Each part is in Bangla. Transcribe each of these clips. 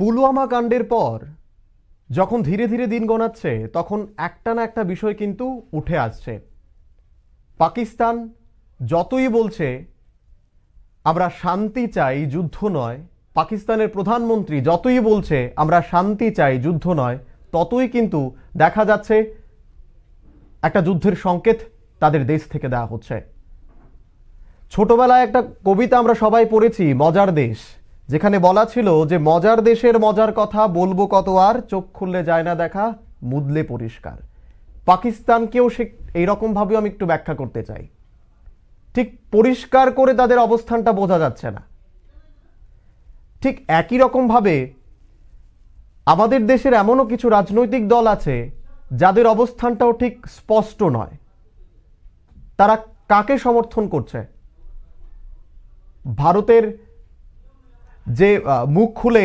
পুলওয়ামা কাণ্ডের পর যখন ধীরে ধীরে দিন গণাচ্ছে তখন একটা না একটা বিষয় কিন্তু উঠে আসছে পাকিস্তান যতই বলছে আমরা শান্তি চাই যুদ্ধ নয় পাকিস্তানের প্রধানমন্ত্রী যতই বলছে আমরা শান্তি চাই যুদ্ধ নয় ততই কিন্তু দেখা যাচ্ছে একটা যুদ্ধের সংকেত তাদের দেশ থেকে দেওয়া হচ্ছে ছোটবেলায় একটা কবিতা আমরা সবাই পড়েছি মজার দেশ যেখানে বলা ছিল যে মজার দেশের মজার কথা বলবো কত আর চোখ খুললে যায় না দেখা মুদলে পরিষ্কার পাকিস্তানকেও সে এইরকমভাবেও আমি একটু ব্যাখ্যা করতে চাই ঠিক পরিষ্কার করে তাদের অবস্থানটা বোঝা যাচ্ছে না ঠিক একই রকমভাবে আমাদের দেশের এমনও কিছু রাজনৈতিক দল আছে যাদের অবস্থানটাও ঠিক স্পষ্ট নয় তারা কাকে সমর্থন করছে ভারতের যে মুখ খুলে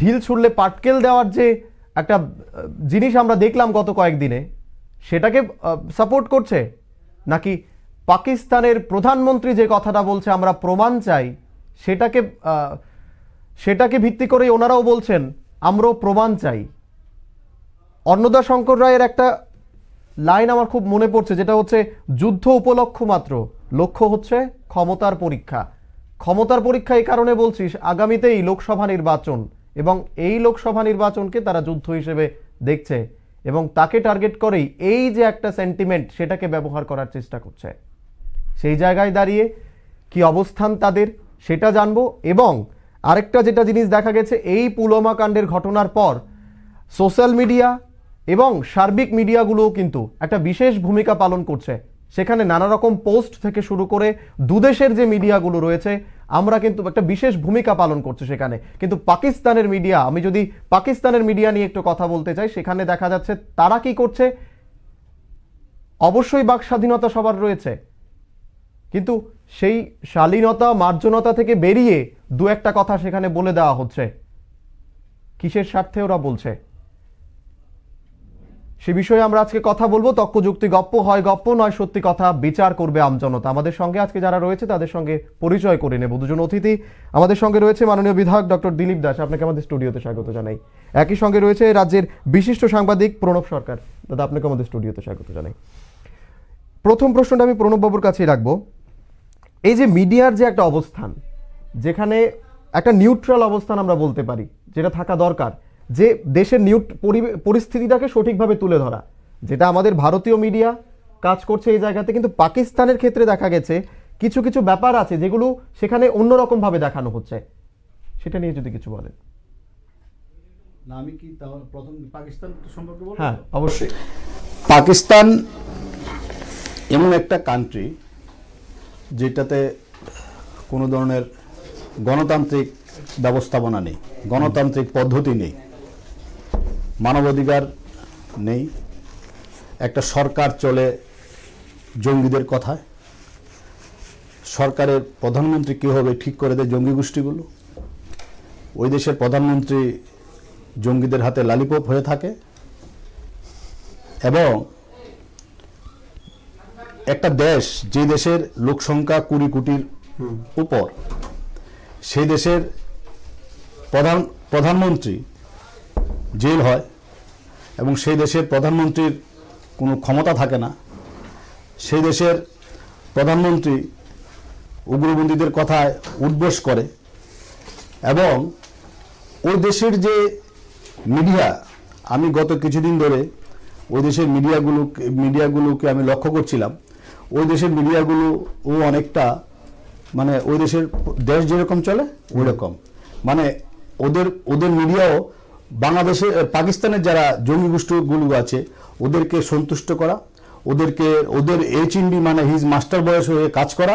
ঢিল ছুড়লে পাটকেল দেওয়ার যে একটা জিনিস আমরা দেখলাম গত কয়েকদিনে সেটাকে সাপোর্ট করছে নাকি পাকিস্তানের প্রধানমন্ত্রী যে কথাটা বলছে আমরা প্রমাণ চাই সেটাকে সেটাকে ভিত্তি করে ওনারাও বলছেন আমরাও প্রমাণ চাই অন্নদা শঙ্কর রায়ের একটা লাইন আমার খুব মনে পড়ছে যেটা হচ্ছে যুদ্ধ উপলক্ষ মাত্র লক্ষ্য হচ্ছে ক্ষমতার পরীক্ষা ক্ষমতার পরীক্ষা এই কারণে বলছিস আগামীতেই লোকসভা নির্বাচন এবং এই লোকসভা নির্বাচনকে তারা যুদ্ধ হিসেবে দেখছে এবং তাকে টার্গেট করেই এই যে একটা সেন্টিমেন্ট সেটাকে ব্যবহার করার চেষ্টা করছে সেই জায়গায় দাঁড়িয়ে কি অবস্থান তাদের সেটা জানব এবং আরেকটা যেটা জিনিস দেখা গেছে এই পুলমা কাণ্ডের ঘটনার পর সোশ্যাল মিডিয়া এবং সার্বিক মিডিয়াগুলোও কিন্তু একটা বিশেষ ভূমিকা পালন করছে সেখানে নানা রকম পোস্ট থেকে শুরু করে দুদেশের যে মিডিয়াগুলো রয়েছে আমরা কিন্তু একটা বিশেষ ভূমিকা পালন করছে সেখানে কিন্তু পাকিস্তানের মিডিয়া আমি যদি পাকিস্তানের মিডিয়া নিয়ে একটু কথা বলতে চাই সেখানে দেখা যাচ্ছে তারা কি করছে অবশ্যই বাক স্বাধীনতা সবার রয়েছে কিন্তু সেই শালীনতা মার্জনতা থেকে বেরিয়ে দু একটা কথা সেখানে বলে দেওয়া হচ্ছে কিসের স্বার্থে ওরা বলছে সে বিষয়ে আমরা আজকে কথা বলবো যুক্তি গপ্প হয় গপ্প নয় সত্যি কথা বিচার করবে আমজনতা আমাদের সঙ্গে আজকে যারা রয়েছে তাদের সঙ্গে পরিচয় করে নেব দুজন অতিথি আমাদের সঙ্গে রয়েছে মাননীয় বিধায়ক ডক্টর দিলীপ দাস আপনাকে আমাদের স্টুডিওতে স্বাগত জানাই একই সঙ্গে রয়েছে রাজ্যের বিশিষ্ট সাংবাদিক প্রণব সরকার দাদা আপনাকে আমাদের স্টুডিওতে স্বাগত জানাই প্রথম প্রশ্নটা আমি প্রণববাবুর কাছেই রাখবো এই যে মিডিয়ার যে একটা অবস্থান যেখানে একটা নিউট্রাল অবস্থান আমরা বলতে পারি যেটা থাকা দরকার যে দেশের নিউ পরিস্থিতিটাকে সঠিকভাবে তুলে ধরা যেটা আমাদের ভারতীয় মিডিয়া কাজ করছে এই জায়গাতে কিন্তু পাকিস্তানের ক্ষেত্রে দেখা গেছে কিছু কিছু ব্যাপার আছে যেগুলো সেখানে অন্যরকমভাবে দেখানো হচ্ছে সেটা নিয়ে যদি কিছু বলেন আমি কি প্রথম পাকিস্তান সম্পর্কে হ্যাঁ অবশ্যই পাকিস্তান এমন একটা কান্ট্রি যেটাতে কোনো ধরনের গণতান্ত্রিক ব্যবস্থাপনা নেই গণতান্ত্রিক পদ্ধতি নেই মানবাধিকার নেই একটা সরকার চলে জঙ্গিদের কথায় সরকারের প্রধানমন্ত্রী কী হবে ঠিক করে দেয় জঙ্গি গোষ্ঠীগুলো ওই দেশের প্রধানমন্ত্রী জঙ্গিদের হাতে লালিপপ হয়ে থাকে এবং একটা দেশ যে দেশের লোকসংখ্যা কুড়ি কোটির উপর সেই দেশের প্রধান প্রধানমন্ত্রী জেল হয় এবং সেই দেশের প্রধানমন্ত্রীর কোনো ক্ষমতা থাকে না সেই দেশের প্রধানমন্ত্রী উগ্রপন্থীদের কথায় উদ্বোস করে এবং ওই দেশের যে মিডিয়া আমি গত কিছুদিন ধরে ওই দেশের মিডিয়াগুলো মিডিয়াগুলোকে আমি লক্ষ্য করছিলাম ওই দেশের মিডিয়াগুলো ও অনেকটা মানে ওই দেশের দেশ যেরকম চলে রকম মানে ওদের ওদের মিডিয়াও বাংলাদেশে পাকিস্তানের যারা জঙ্গি গোষ্ঠীগুলো আছে ওদেরকে সন্তুষ্ট করা ওদেরকে ওদের এইচ ইন্ডি মানে হিজ মাস্টার বয়স হয়ে কাজ করা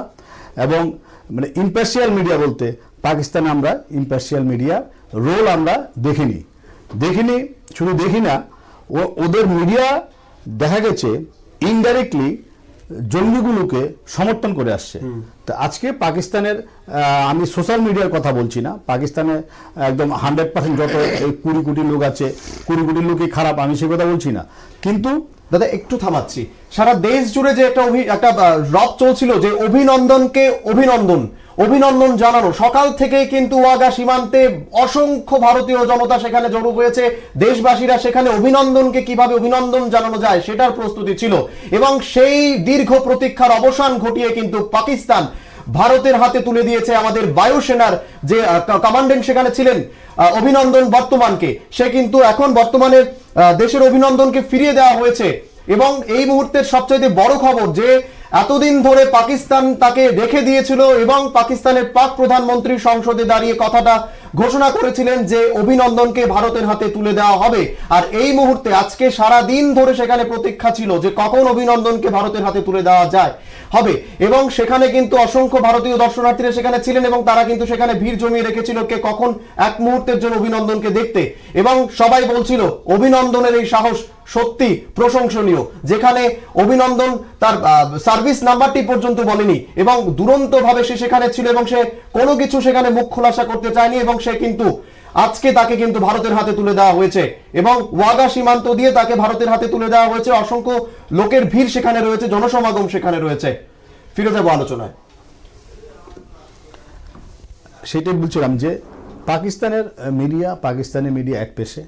এবং মানে ইম্পার্সিয়াল মিডিয়া বলতে পাকিস্তানে আমরা ইম্পার্সিয়াল মিডিয়া রোল আমরা দেখিনি দেখিনি শুধু দেখি না ওদের মিডিয়া দেখা গেছে ইনডাইরেক্টলি জঙ্গিগুলোকে সমর্থন করে আসছে তো আজকে পাকিস্তানের আমি সোশ্যাল মিডিয়ার কথা বলছি না পাকিস্তানে একদম হান্ড্রেড পার্সেন্ট যত এই কুড়ি কোটি লোক আছে কুড়ি কোটি লোকই খারাপ আমি সে কথা বলছি না কিন্তু দাদা একটু থামাচ্ছি সারা দেশ জুড়ে যে একটা একটা রব চলছিল যে অভিনন্দনকে অভিনন্দন অভিনন্দন জানানো সকাল থেকে কিন্তু ওয়াগা সীমান্তে অসংখ্য ভারতীয় জনতা সেখানে জড়ো হয়েছে দেশবাসীরা সেখানে অভিনন্দনকে কিভাবে অভিনন্দন জানানো যায় সেটার প্রস্তুতি ছিল এবং সেই দীর্ঘ প্রতীক্ষার অবসান ঘটিয়ে কিন্তু পাকিস্তান ভারতের হাতে তুলে দিয়েছে আমাদের বায়ুসেনার যে কমান্ডেন্ট সেখানে ছিলেন অভিনন্দন বর্তমানকে সে কিন্তু এখন বর্তমানে দেশের অভিনন্দনকে ফিরিয়ে দেওয়া হয়েছে এবং এই মুহূর্তের সবচেয়ে বড় খবর যে এতদিন ধরে পাকিস্তান তাকে রেখে দিয়েছিল এবং পাকিস্তানের পাক প্রধানমন্ত্রী সংসদে দাঁড়িয়ে কথাটা ঘোষণা করেছিলেন যে অভিনন্দনকে ভারতের হাতে তুলে দেওয়া হবে আর এই মুহূর্তে আজকে সারা দিন ধরে সেখানে প্রতীক্ষা ছিল যে কখন অভিনন্দনকে ভারতের হাতে তুলে দেওয়া যায় হবে এবং সেখানে কিন্তু অসংখ্য ভারতীয় দর্শনার্থীরা সেখানে ছিলেন এবং তারা কিন্তু সেখানে ভিড় জমিয়ে রেখেছিল কে কখন এক মুহূর্তের জন্য অভিনন্দনকে দেখতে এবং সবাই বলছিল অভিনন্দনের এই সাহস সত্যি প্রশংসনীয় যেখানে অভিনন্দন তার সার্ভিস নাম্বারটি পর্যন্ত বলেনি এবং দুরন্তভাবে সে সেখানে ছিল এবং সে কোনো কিছু সেখানে মুখ খোলাসা করতে চায়নি এবং সে কিন্তু আজকে তাকে কিন্তু ভারতের হাতে তুলে দেওয়া হয়েছে এবং ওয়াগা সীমান্ত দিয়ে তাকে ভারতের হাতে তুলে দেওয়া হয়েছে অসংখ্য লোকের ভিড় সেখানে রয়েছে জনসমাগম সেখানে রয়েছে ফিরে যাবো আলোচনায় সেটাই বলছিলাম যে পাকিস্তানের মিডিয়া পাকিস্তানের মিডিয়া এক পেশে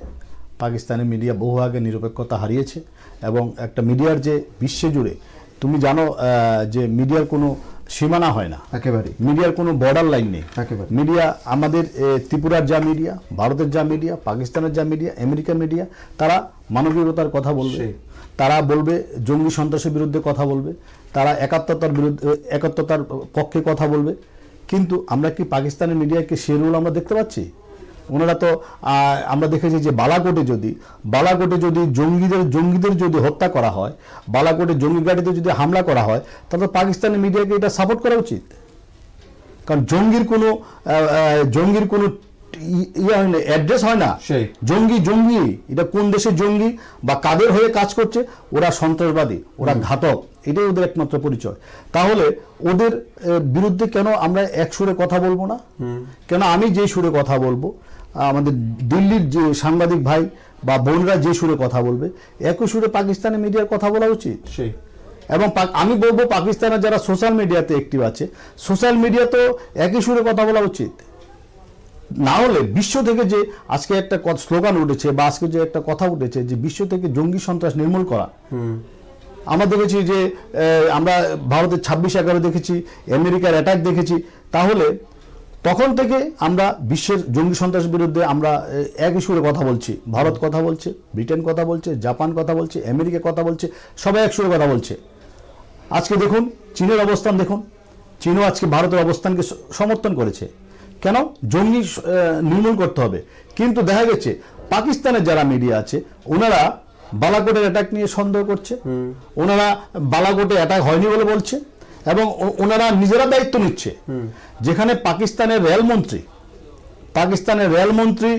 পাকিস্তানের মিডিয়া বহু আগে নিরপেক্ষতা হারিয়েছে এবং একটা মিডিয়ার যে বিশ্বে জুড়ে তুমি জানো যে মিডিয়ার কোনো সীমানা হয় না একেবারে মিডিয়ার কোনো বর্ডার লাইন নেই একেবারে মিডিয়া আমাদের ত্রিপুরার যা মিডিয়া ভারতের যা মিডিয়া পাকিস্তানের যা মিডিয়া আমেরিকা মিডিয়া তারা মানবিকতার কথা বলবে তারা বলবে জঙ্গি সন্ত্রাসের বিরুদ্ধে কথা বলবে তারা একাত্মতার বিরুদ্ধে একাত্মতার পক্ষে কথা বলবে কিন্তু আমরা কি পাকিস্তানের মিডিয়াকে সে রোল আমরা দেখতে পাচ্ছি ওনারা তো আমরা দেখেছি যে বালাকোটে যদি বালাকোটে যদি জঙ্গিদের জঙ্গিদের যদি হত্যা করা হয় বালাকোটে জঙ্গি গাড়িতে যদি হামলা করা হয় তাহলে পাকিস্তানি মিডিয়াকে এটা সাপোর্ট করা উচিত কারণ জঙ্গির কোনো জঙ্গির কোনো ইয়ে হয় না অ্যাড্রেস হয় না জঙ্গি জঙ্গি এটা কোন দেশের জঙ্গি বা কাদের হয়ে কাজ করছে ওরা সন্ত্রাসবাদী ওরা ঘাতক এটাই ওদের একমাত্র পরিচয় তাহলে ওদের বিরুদ্ধে কেন আমরা এক সুরে কথা বলবো না কেন আমি যেই সুরে কথা বলবো আমাদের দিল্লির যে সাংবাদিক ভাই বা বোনরা যে সুরে কথা বলবে একই সুরে পাকিস্তানের মিডিয়ার কথা বলা উচিত সে এবং আমি বলবো পাকিস্তানের যারা সোশ্যাল মিডিয়াতে অ্যাক্টিভ আছে সোশ্যাল মিডিয়া তো একই সুরে কথা বলা উচিত না হলে বিশ্ব থেকে যে আজকে একটা স্লোগান উঠেছে বা আজকে যে একটা কথা উঠেছে যে বিশ্ব থেকে জঙ্গি সন্ত্রাস নির্মূল করা আমরা দেখেছি যে আমরা ভারতের ছাব্বিশ এগারো দেখেছি আমেরিকার অ্যাটাক দেখেছি তাহলে তখন থেকে আমরা বিশ্বের জঙ্গি সন্ত্রাসের বিরুদ্ধে আমরা এক সুরে কথা বলছি ভারত কথা বলছে ব্রিটেন কথা বলছে জাপান কথা বলছে আমেরিকা কথা বলছে সবাই এক সুরে কথা বলছে আজকে দেখুন চীনের অবস্থান দেখুন চীনও আজকে ভারতের অবস্থানকে সমর্থন করেছে কেন জঙ্গি নির্মূল করতে হবে কিন্তু দেখা গেছে পাকিস্তানের যারা মিডিয়া আছে ওনারা বালাকোটের অ্যাটাক নিয়ে সন্দেহ করছে ওনারা বালাকোটে অ্যাটাক হয়নি বলে বলছে এবং ওনারা নিজেরা দায়িত্ব নিচ্ছে যেখানে পাকিস্তানের রেলমন্ত্রী পাকিস্তানের রেলমন্ত্রী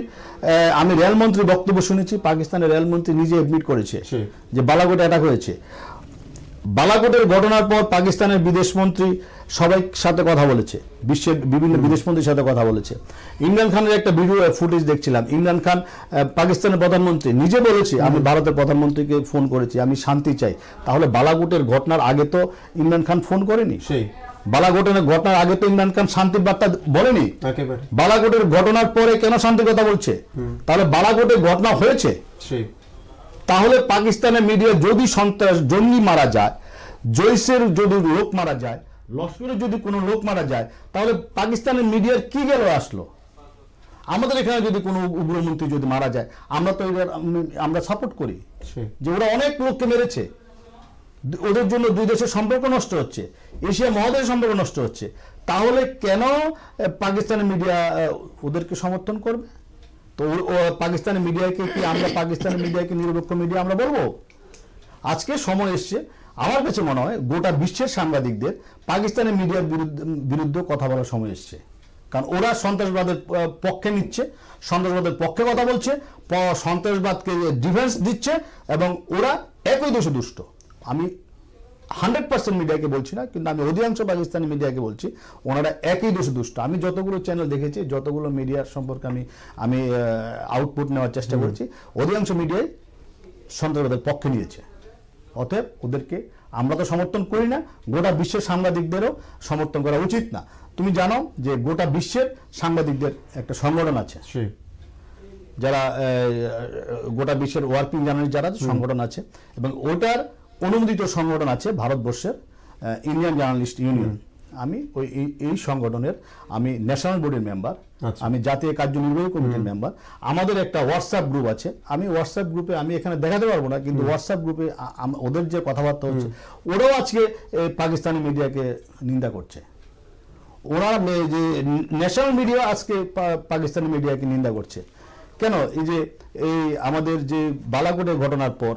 আমি রেলমন্ত্রী বক্তব্য শুনেছি পাকিস্তানের রেলমন্ত্রী নিজে এডমিট করেছে যে বালাকোটে অ্যাটাক হয়েছে বালাকোটের ঘটনার পর পাকিস্তানের বিদেশমন্ত্রী সবাই সাথে কথা বলেছে বিশ্বের বিভিন্ন বিদেশ মন্ত্রীর সাথে কথা বলেছে ইমরান খানের একটা ভিডিও ফুটেজ দেখছিলাম ইমরান খান পাকিস্তানের প্রধানমন্ত্রী নিজে বলেছে আমি ভারতের প্রধানমন্ত্রীকে ফোন করেছি আমি শান্তি চাই তাহলে বালাগুটের ঘটনার আগে তো ইমরান খান ফোন করেনি সেই বালাগোটের ঘটনার আগে তো ইমরান খান শান্তির বার্তা বলেনি বালাগোটের ঘটনার পরে কেন শান্তির কথা বলছে তাহলে বালাগোটের ঘটনা হয়েছে তাহলে পাকিস্তানের মিডিয়া যদি সন্ত্রাস জঙ্গি মারা যায় জৈশের যদি লোক মারা যায় লস্করে যদি কোনো লোক মারা যায় তাহলে পাকিস্তানের মিডিয়ার কি গেল আসলো আমাদের এখানে যদি কোনো উগ্রমন্ত্রী যদি মারা যায় আমরা তো এবার আমরা সাপোর্ট করি যে ওরা অনেক লোককে মেরেছে ওদের জন্য দুই দেশের সম্পর্ক নষ্ট হচ্ছে এশিয়া মহাদেশের সম্পর্ক নষ্ট হচ্ছে তাহলে কেন পাকিস্তানের মিডিয়া ওদেরকে সমর্থন করবে তো পাকিস্তানের মিডিয়াকে কি আমরা পাকিস্তানের মিডিয়াকে নিরপেক্ষ মিডিয়া আমরা বলবো আজকে সময় এসছে আমার কাছে মনে হয় গোটা বিশ্বের সাংবাদিকদের পাকিস্তানের মিডিয়ার বিরুদ্ধে কথা বলার সময় এসছে কারণ ওরা সন্ত্রাসবাদের পক্ষে নিচ্ছে সন্ত্রাসবাদের পক্ষে কথা বলছে সন্ত্রাসবাদকে ডিফেন্স দিচ্ছে এবং ওরা একই দোষে দুষ্ট আমি হান্ড্রেড পার্সেন্ট মিডিয়াকে বলছি না কিন্তু আমি অধিকাংশ পাকিস্তানি মিডিয়াকে বলছি ওনারা একই দোষে দুষ্ট আমি যতগুলো চ্যানেল দেখেছি যতগুলো মিডিয়ার সম্পর্কে আমি আমি আউটপুট নেওয়ার চেষ্টা করেছি অধিকাংশ মিডিয়ায় সন্ত্রাসবাদের পক্ষে নিয়েছে অতএব ওদেরকে আমরা তো সমর্থন করি না গোটা বিশ্বের সাংবাদিকদেরও সমর্থন করা উচিত না তুমি জানো যে গোটা বিশ্বের সাংবাদিকদের একটা সংগঠন আছে যারা গোটা বিশ্বের ওয়ার্কিং জার্নালিস্ট যারা সংগঠন আছে এবং ওটার অনুমোদিত সংগঠন আছে ভারতবর্ষের ইন্ডিয়ান জার্নালিস্ট ইউনিয়ন আমি ওই এই সংগঠনের আমি ন্যাশনাল বোর্ডের মেম্বার আমি জাতীয় কার্যনির্বাহী কমিটির মেম্বার আমাদের একটা হোয়াটসঅ্যাপ গ্রুপ আছে আমি হোয়াটসঅ্যাপ গ্রুপে আমি এখানে দেখাতে পারবো না কিন্তু হোয়াটসঅ্যাপ গ্রুপে ওদের যে কথাবার্তা হচ্ছে ওরাও আজকে পাকিস্তানি মিডিয়াকে নিন্দা করছে ওরা যে ন্যাশনাল মিডিয়া আজকে পাকিস্তানি মিডিয়াকে নিন্দা করছে কেন এই যে এই আমাদের যে বালাকোটের ঘটনার পর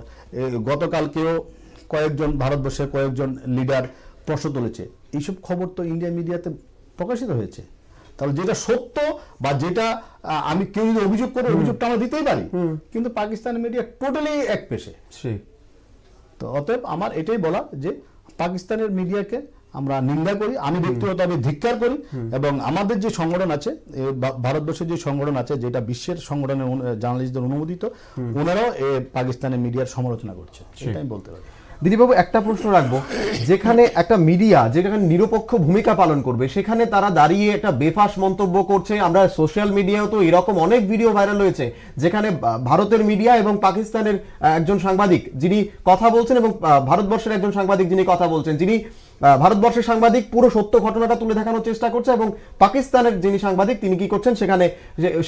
গতকালকেও কয়েকজন ভারতবর্ষের কয়েকজন লিডার প্রশ্ন তুলেছে এইসব খবর তো ইন্ডিয়ান মিডিয়াতে প্রকাশিত হয়েছে তাহলে যেটা সত্য বা যেটা আমি কেউ যদি অভিযোগ করে অভিযোগটা আমরা দিতেই পারি কিন্তু পাকিস্তান মিডিয়া টোটালি এক পেশে তো অতএব আমার এটাই বলা যে পাকিস্তানের মিডিয়াকে আমরা নিন্দা করি আমি ব্যক্তিগত আমি ধিক্কার করি এবং আমাদের যে সংগঠন আছে ভারতবর্ষের যে সংগঠন আছে যেটা বিশ্বের সংগঠনের জার্নালিস্টদের অনুমোদিত ওনারাও পাকিস্তানের মিডিয়ার সমালোচনা করছে সেটা আমি বলতে পারি দিদিবাবু একটা প্রশ্ন রাখবো যেখানে একটা মিডিয়া যেখানে নিরপেক্ষ ভূমিকা পালন করবে সেখানে তারা দাঁড়িয়ে একটা বেফাস মন্তব্য করছে আমরা সোশ্যাল মিডিয়াও তো এরকম অনেক ভিডিও ভাইরাল হয়েছে যেখানে ভারতের মিডিয়া এবং পাকিস্তানের একজন সাংবাদিক যিনি কথা বলছেন এবং ভারতবর্ষের একজন সাংবাদিক যিনি কথা বলছেন যিনি ভারতবর্ষের সাংবাদিক পুরো সত্য ঘটনাটা তুলে দেখানোর চেষ্টা করছে এবং পাকিস্তানের যিনি সাংবাদিক তিনি কি করছেন সেখানে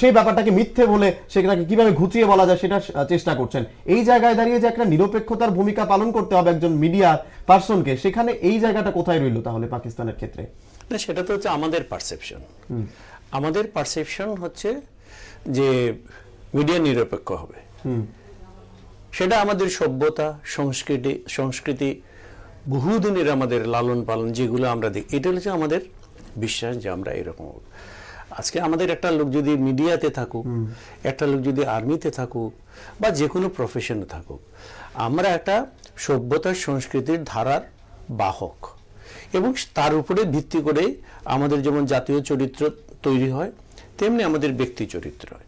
সেই ব্যাপারটাকে মিথ্যে বলে সেটাকে কিভাবে ঘুচিয়ে বলা যায় সেটা চেষ্টা করছেন এই জায়গায় দাঁড়িয়ে যে একটা নিরপেক্ষতার ভূমিকা পালন করতে হবে একজন মিডিয়া পার্সনকে সেখানে এই জায়গাটা কোথায় রইল তাহলে পাকিস্তানের ক্ষেত্রে না সেটা তো হচ্ছে আমাদের পারসেপশন আমাদের পারসেপশন হচ্ছে যে মিডিয়া নিরপেক্ষ হবে সেটা আমাদের সভ্যতা সংস্কৃতি সংস্কৃতি বহুদিনের আমাদের লালন পালন যেগুলো আমরা দেখি এটা হচ্ছে আমাদের বিশ্বাস যে আমরা এরকম আজকে আমাদের একটা লোক যদি মিডিয়াতে থাকুক একটা লোক যদি আর্মিতে থাকুক বা যে কোনো প্রফেশনে থাকুক আমরা একটা সভ্যতার সংস্কৃতির ধারার বাহক এবং তার উপরে ভিত্তি করে আমাদের যেমন জাতীয় চরিত্র তৈরি হয় তেমনি আমাদের ব্যক্তি চরিত্র হয়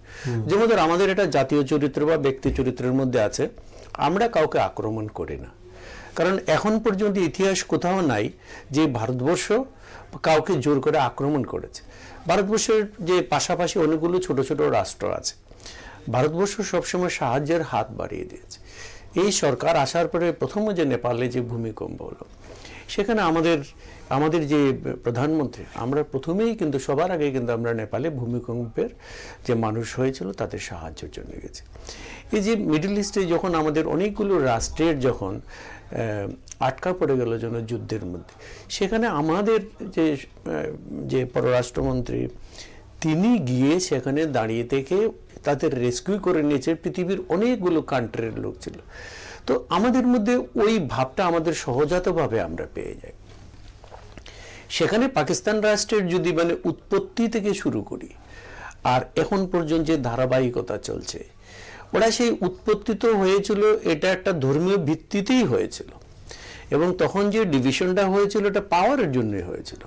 যেমন আমাদের এটা জাতীয় চরিত্র বা ব্যক্তি চরিত্রের মধ্যে আছে আমরা কাউকে আক্রমণ করি না কারণ এখন পর্যন্ত ইতিহাস কোথাও নাই যে ভারতবর্ষ কাউকে জোর করে আক্রমণ করেছে ভারতবর্ষের যে পাশাপাশি অনেকগুলো ছোট ছোট রাষ্ট্র আছে ভারতবর্ষ সবসময় সাহায্যের হাত বাড়িয়ে দিয়েছে এই সরকার আসার পরে প্রথম যে নেপালে যে ভূমিকম্প হলো সেখানে আমাদের আমাদের যে প্রধানমন্ত্রী আমরা প্রথমেই কিন্তু সবার আগে কিন্তু আমরা নেপালে ভূমিকম্পের যে মানুষ হয়েছিল তাদের সাহায্যের জন্য গেছি এই যে মিডল ইস্টে যখন আমাদের অনেকগুলো রাষ্ট্রের যখন আটকা পড়ে গেল যেন যুদ্ধের মধ্যে সেখানে আমাদের যে যে পররাষ্ট্রমন্ত্রী তিনি গিয়ে সেখানে দাঁড়িয়ে থেকে তাদের রেস্কিউ করে নিয়েছে পৃথিবীর অনেকগুলো কান্ট্রির লোক ছিল তো আমাদের মধ্যে ওই ভাবটা আমাদের সহজাতভাবে আমরা পেয়ে যাই সেখানে পাকিস্তান রাষ্ট্রের যদি মানে উৎপত্তি থেকে শুরু করি আর এখন পর্যন্ত যে ধারাবাহিকতা চলছে ওরা সেই উৎপত্তি তো হয়েছিল এটা একটা ধর্মীয় ভিত্তিতেই হয়েছিল এবং তখন যে ডিভিশনটা হয়েছিল এটা পাওয়ারের জন্যই হয়েছিল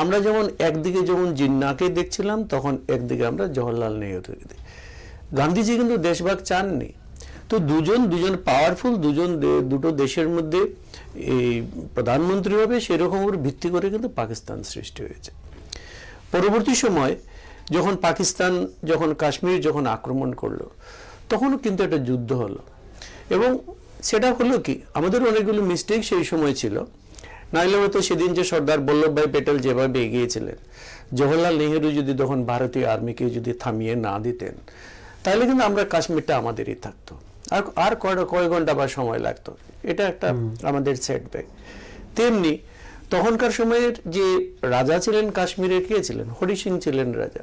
আমরা যেমন একদিকে যেমন জিন্নাকে দেখছিলাম তখন একদিকে আমরা জওয়াহরলাল নেহরুকে দেখি গান্ধীজি কিন্তু দেশভাগ চাননি তো দুজন দুজন পাওয়ারফুল দুজন দুটো দেশের মধ্যে এই প্রধানমন্ত্রী হবে সেরকম ওর ভিত্তি করে কিন্তু পাকিস্তান সৃষ্টি হয়েছে পরবর্তী সময় যখন পাকিস্তান যখন কাশ্মীর যখন আক্রমণ করলো তখনও কিন্তু একটা যুদ্ধ হলো এবং সেটা হলো কি আমাদের অনেকগুলো মিস্টেক সেই সময় ছিল নাইলে হয়তো সেদিন যে সর্দার বল্লভভাই প্যাটেল যেভাবে এগিয়েছিলেন জওহরলাল নেহেরু যদি তখন ভারতীয় আর্মিকে যদি থামিয়ে না দিতেন তাহলে কিন্তু আমরা কাশ্মীরটা আমাদেরই থাকতো আর আর কয় ঘন্টা বা সময় লাগতো এটা একটা আমাদের সেটব্যাক তেমনি তখনকার সময়ের যে রাজা ছিলেন কাশ্মীরের কে ছিলেন হরি সিং ছিলেন রাজা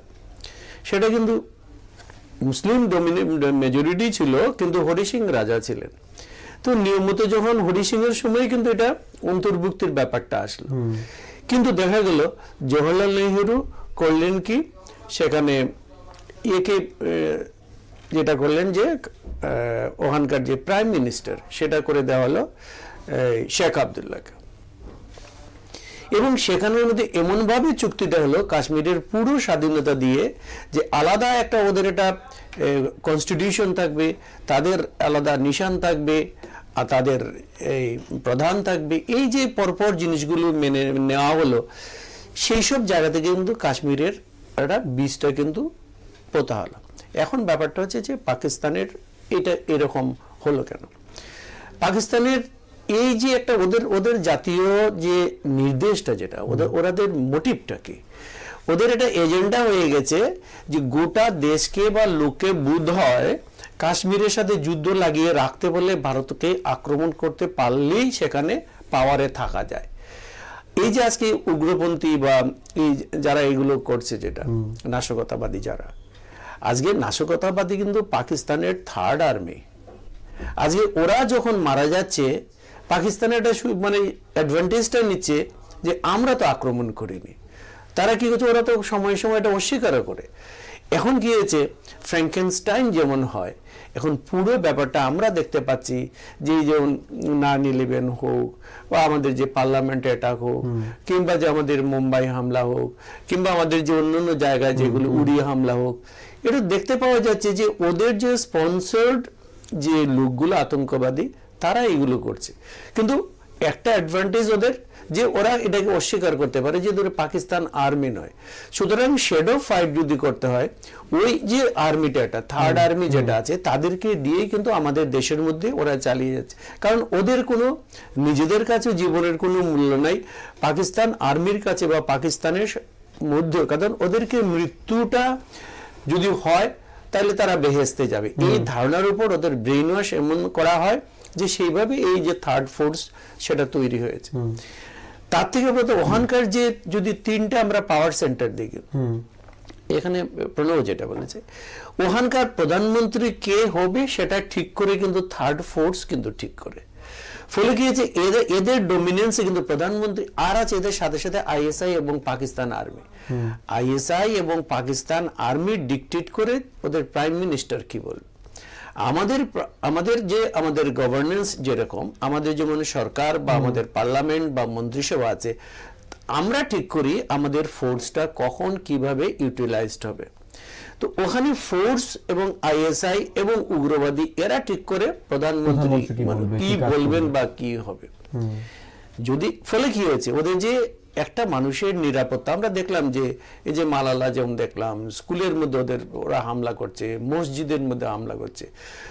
সেটা কিন্তু মুসলিম মেজরিটি ছিল কিন্তু হরি সিং রাজা ছিলেন তো নিয়মিত যখন হরি সিং এর সময় কিন্তু এটা অন্তর্ভুক্তির ব্যাপারটা আসলো কিন্তু দেখা গেল জওহরলাল নেহরু করলেন কি সেখানে একে যেটা করলেন যে ওখানকার যে প্রাইম মিনিস্টার সেটা করে দেওয়া হলো শেখ আবদুল্লাহকে এবং সেখানের মধ্যে এমনভাবে চুক্তিটা হলো কাশ্মীরের পুরো স্বাধীনতা দিয়ে যে আলাদা একটা ওদের এটা কনস্টিটিউশন থাকবে তাদের আলাদা নিশান থাকবে আর তাদের এই প্রধান থাকবে এই যে পরপর জিনিসগুলো মেনে নেওয়া হলো সেই সব জায়গা থেকে কিন্তু কাশ্মীরের একটা বীজটা কিন্তু পোতা হলো এখন ব্যাপারটা হচ্ছে যে পাকিস্তানের এটা এরকম হলো কেন পাকিস্তানের এই যে একটা ওদের ওদের জাতীয় যে নির্দেশটা যেটা ওদের ওরাদের মোটিভটা কী ওদের একটা এজেন্ডা হয়ে গেছে যে গোটা দেশকে বা লোকে বুধ হয় কাশ্মীরের সাথে যুদ্ধ লাগিয়ে রাখতে বলে ভারতকে আক্রমণ করতে পারলেই সেখানে পাওয়ারে থাকা যায় এই যে আজকে উগ্রপন্থী বা এই যারা এগুলো করছে যেটা নাশকতাবাদী যারা আজকে নাশকতাবাদী কিন্তু পাকিস্তানের থার্ড আর্মি আজকে ওরা যখন মারা যাচ্ছে পাকিস্তানের একটা মানে অ্যাডভান্টেজটা নিচ্ছে যে আমরা তো আক্রমণ করিনি তারা কি করছে ওরা তো সময় সময় এটা অস্বীকার করে এখন কি হয়েছে ফ্র্যাঙ্কেনস্টাইন যেমন হয় এখন পুরো ব্যাপারটা আমরা দেখতে পাচ্ছি যে যেমন নান ইলেভেন হোক বা আমাদের যে পার্লামেন্ট অ্যাটাক হোক কিংবা যে আমাদের মুম্বাই হামলা হোক কিংবা আমাদের যে অন্য অন্য জায়গায় যেগুলো উড়ি হামলা হোক এটা দেখতে পাওয়া যাচ্ছে যে ওদের যে স্পন্সর্ড যে লোকগুলো আতঙ্কবাদী তারা এগুলো করছে কিন্তু একটা অ্যাডভান্টেজ ওদের যে ওরা এটাকে অস্বীকার করতে পারে যে ধরে পাকিস্তান আর্মি নয় সুতরাং শেডো ফাইট যদি করতে হয় ওই যে আর্মিটা থার্ড আর্মি যেটা আছে তাদেরকে দিয়েই কিন্তু আমাদের দেশের মধ্যে ওরা চালিয়ে যাচ্ছে কারণ ওদের কোনো নিজেদের কাছে জীবনের কোনো মূল্য নাই পাকিস্তান আর্মির কাছে বা পাকিস্তানের মধ্যে কারণ ওদেরকে মৃত্যুটা যদি হয় তাহলে তারা বেহেস্তে যাবে এই ধারণার উপর ওদের ব্রেন ওয়াশ এমন করা হয় যে সেইভাবে এই যে থার্ড ফোর্স সেটা তৈরি হয়েছে তার থেকে বলতে ওখানকার যে যদি তিনটা আমরা পাওয়ার সেন্টার দেখি এখানে প্রণব যেটা বলেছে ওখানকার প্রধানমন্ত্রী কে হবে সেটা ঠিক করে কিন্তু থার্ড ফোর্স কিন্তু ঠিক করে ফলে কি হয়েছে এদের এদের ডমিনেন্সে কিন্তু প্রধানমন্ত্রী আর আছে এদের সাথে সাথে আইএসআই এবং পাকিস্তান আর্মি আইএসআই এবং পাকিস্তান আর্মি ডিকটেট করে ওদের প্রাইম মিনিস্টার কি বলবে আমাদের আমাদের যে আমাদের গভর্নেন্স যেরকম আমাদের যেমন সরকার বা আমাদের পার্লামেন্ট বা মন্ত্রিসভা আছে আমরা ঠিক করি আমাদের ফোর্সটা কখন কিভাবে ইউটিলাইজড হবে তো ওখানে ফোর্স এবং আইএসআই এবং উগ্রবাদী এরা ঠিক করে প্রধানমন্ত্রী কি মানে বলবেন বা কি হবে যদি ফলে কি হয়েছে ওদের যে একটা মানুষের নিরাপত্তা আমরা দেখলাম যে এই যে মালালা যেমন দেখলাম স্কুলের মধ্যে ওদের ওরা হামলা করছে মসজিদের মধ্যে হামলা করছে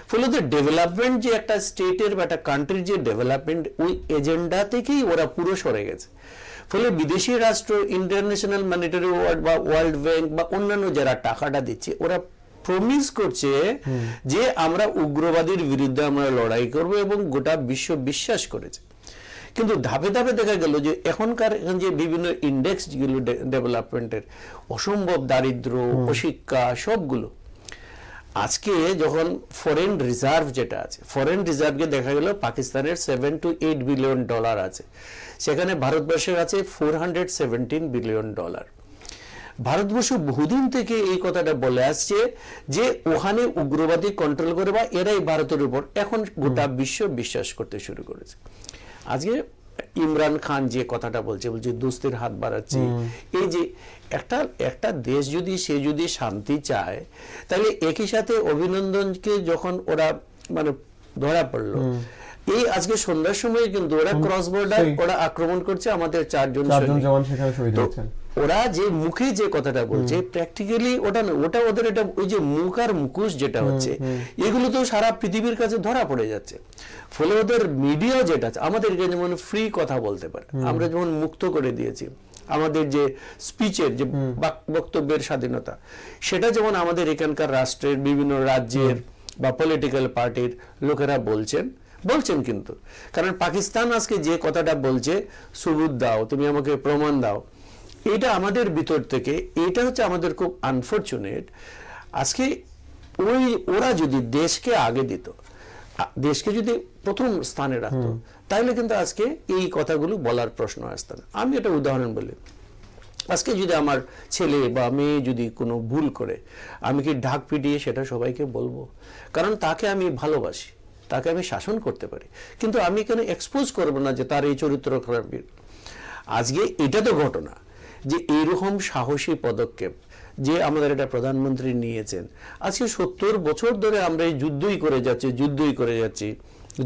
ফলে ওদের ডেভেলপমেন্ট যে একটা স্টেটের বা একটা কান্ট্রির যে ডেভেলপমেন্ট ওই এজেন্ডা থেকেই ওরা পুরো সরে গেছে ফলে বিদেশি রাষ্ট্র ইন্টারন্যাশনাল ম্যানিটারি ওয়ার্ল্ড বা ওয়ার্ল্ড ব্যাংক বা অন্যান্য যারা টাকাটা দিচ্ছে ওরা প্রমিস করছে যে আমরা উগ্রবাদীর বিরুদ্ধে আমরা লড়াই করব এবং গোটা বিশ্ব বিশ্বাস করেছে কিন্তু ধাপে ধাপে দেখা গেল যে এখনকার এখন যে বিভিন্ন ইন্ডেক্স যেগুলো ডেভেলপমেন্টের অসম্ভব দারিদ্র অশিক্ষা সবগুলো আজকে যখন ফরেন রিজার্ভ যেটা আছে ফরেন রিজার্ভকে দেখা গেল পাকিস্তানের seven to eight billion dollar আছে সেখানে ভারতবর্ষের আছে four hundred seventeen billion dollar ভারতবর্ষ বহুদিন থেকে এই কথাটা বলে আসছে যে ওখানে উগ্রবাদী কন্ট্রোল করে বা এরাই ভারতের উপর এখন গোটা বিশ্ব বিশ্বাস করতে শুরু করেছে আজকে ইমরান খান যে কথাটা বলছে বলছে দোস্তের হাত বাড়াচ্ছে এই যে একটা একটা দেশ যদি সে যদি শান্তি চায় তাহলে একই সাথে অভিনন্দনকে যখন ওরা মানে ধরা পড়লো এই আজকে সন্ধ্যার সময় কিন্তু ওরা ক্রস বর্ডার ওরা আক্রমণ করছে আমাদের চারজন জওয়ান সেখানে শহীদ হয়েছেন ওরা যে মুখে যে কথাটা বলছে প্র্যাকটিক্যালি ওটা ওটা ওদের এটা ওই যে মুখ আর মুখোশ যেটা হচ্ছে এগুলো তো সারা পৃথিবীর কাছে ধরা পড়ে যাচ্ছে ফলে ওদের মিডিয়া যেটা এখানে যেমন ফ্রি কথা বলতে পারে আমরা যেমন মুক্ত করে দিয়েছি আমাদের যে স্পিচের যে বক্তব্যের স্বাধীনতা সেটা যেমন আমাদের এখানকার রাষ্ট্রের বিভিন্ন রাজ্যের বা পলিটিক্যাল পার্টির লোকেরা বলছেন বলছেন কিন্তু কারণ পাকিস্তান আজকে যে কথাটা বলছে সুবুদ দাও তুমি আমাকে প্রমাণ দাও এটা আমাদের ভিতর থেকে এটা হচ্ছে আমাদের খুব আনফর্চুনেট আজকে ওই ওরা যদি দেশকে আগে দিত দেশকে যদি প্রথম স্থানে রাখত তাহলে কিন্তু আজকে এই কথাগুলো বলার প্রশ্ন আসতো না আমি একটা উদাহরণ বলি আজকে যদি আমার ছেলে বা মেয়ে যদি কোনো ভুল করে আমি কি ঢাক পিটিয়ে সেটা সবাইকে বলবো কারণ তাকে আমি ভালোবাসি তাকে আমি শাসন করতে পারি কিন্তু আমি কেন এক্সপোজ করব না যে তার এই চরিত্র খারাপ আজকে এটা তো ঘটনা যে এইরকম সাহসী পদক্ষেপ যে আমাদের এটা প্রধানমন্ত্রী নিয়েছেন আজকে সত্তর বছর ধরে আমরা এই যুদ্ধই করে যাচ্ছি যুদ্ধই করে যাচ্ছি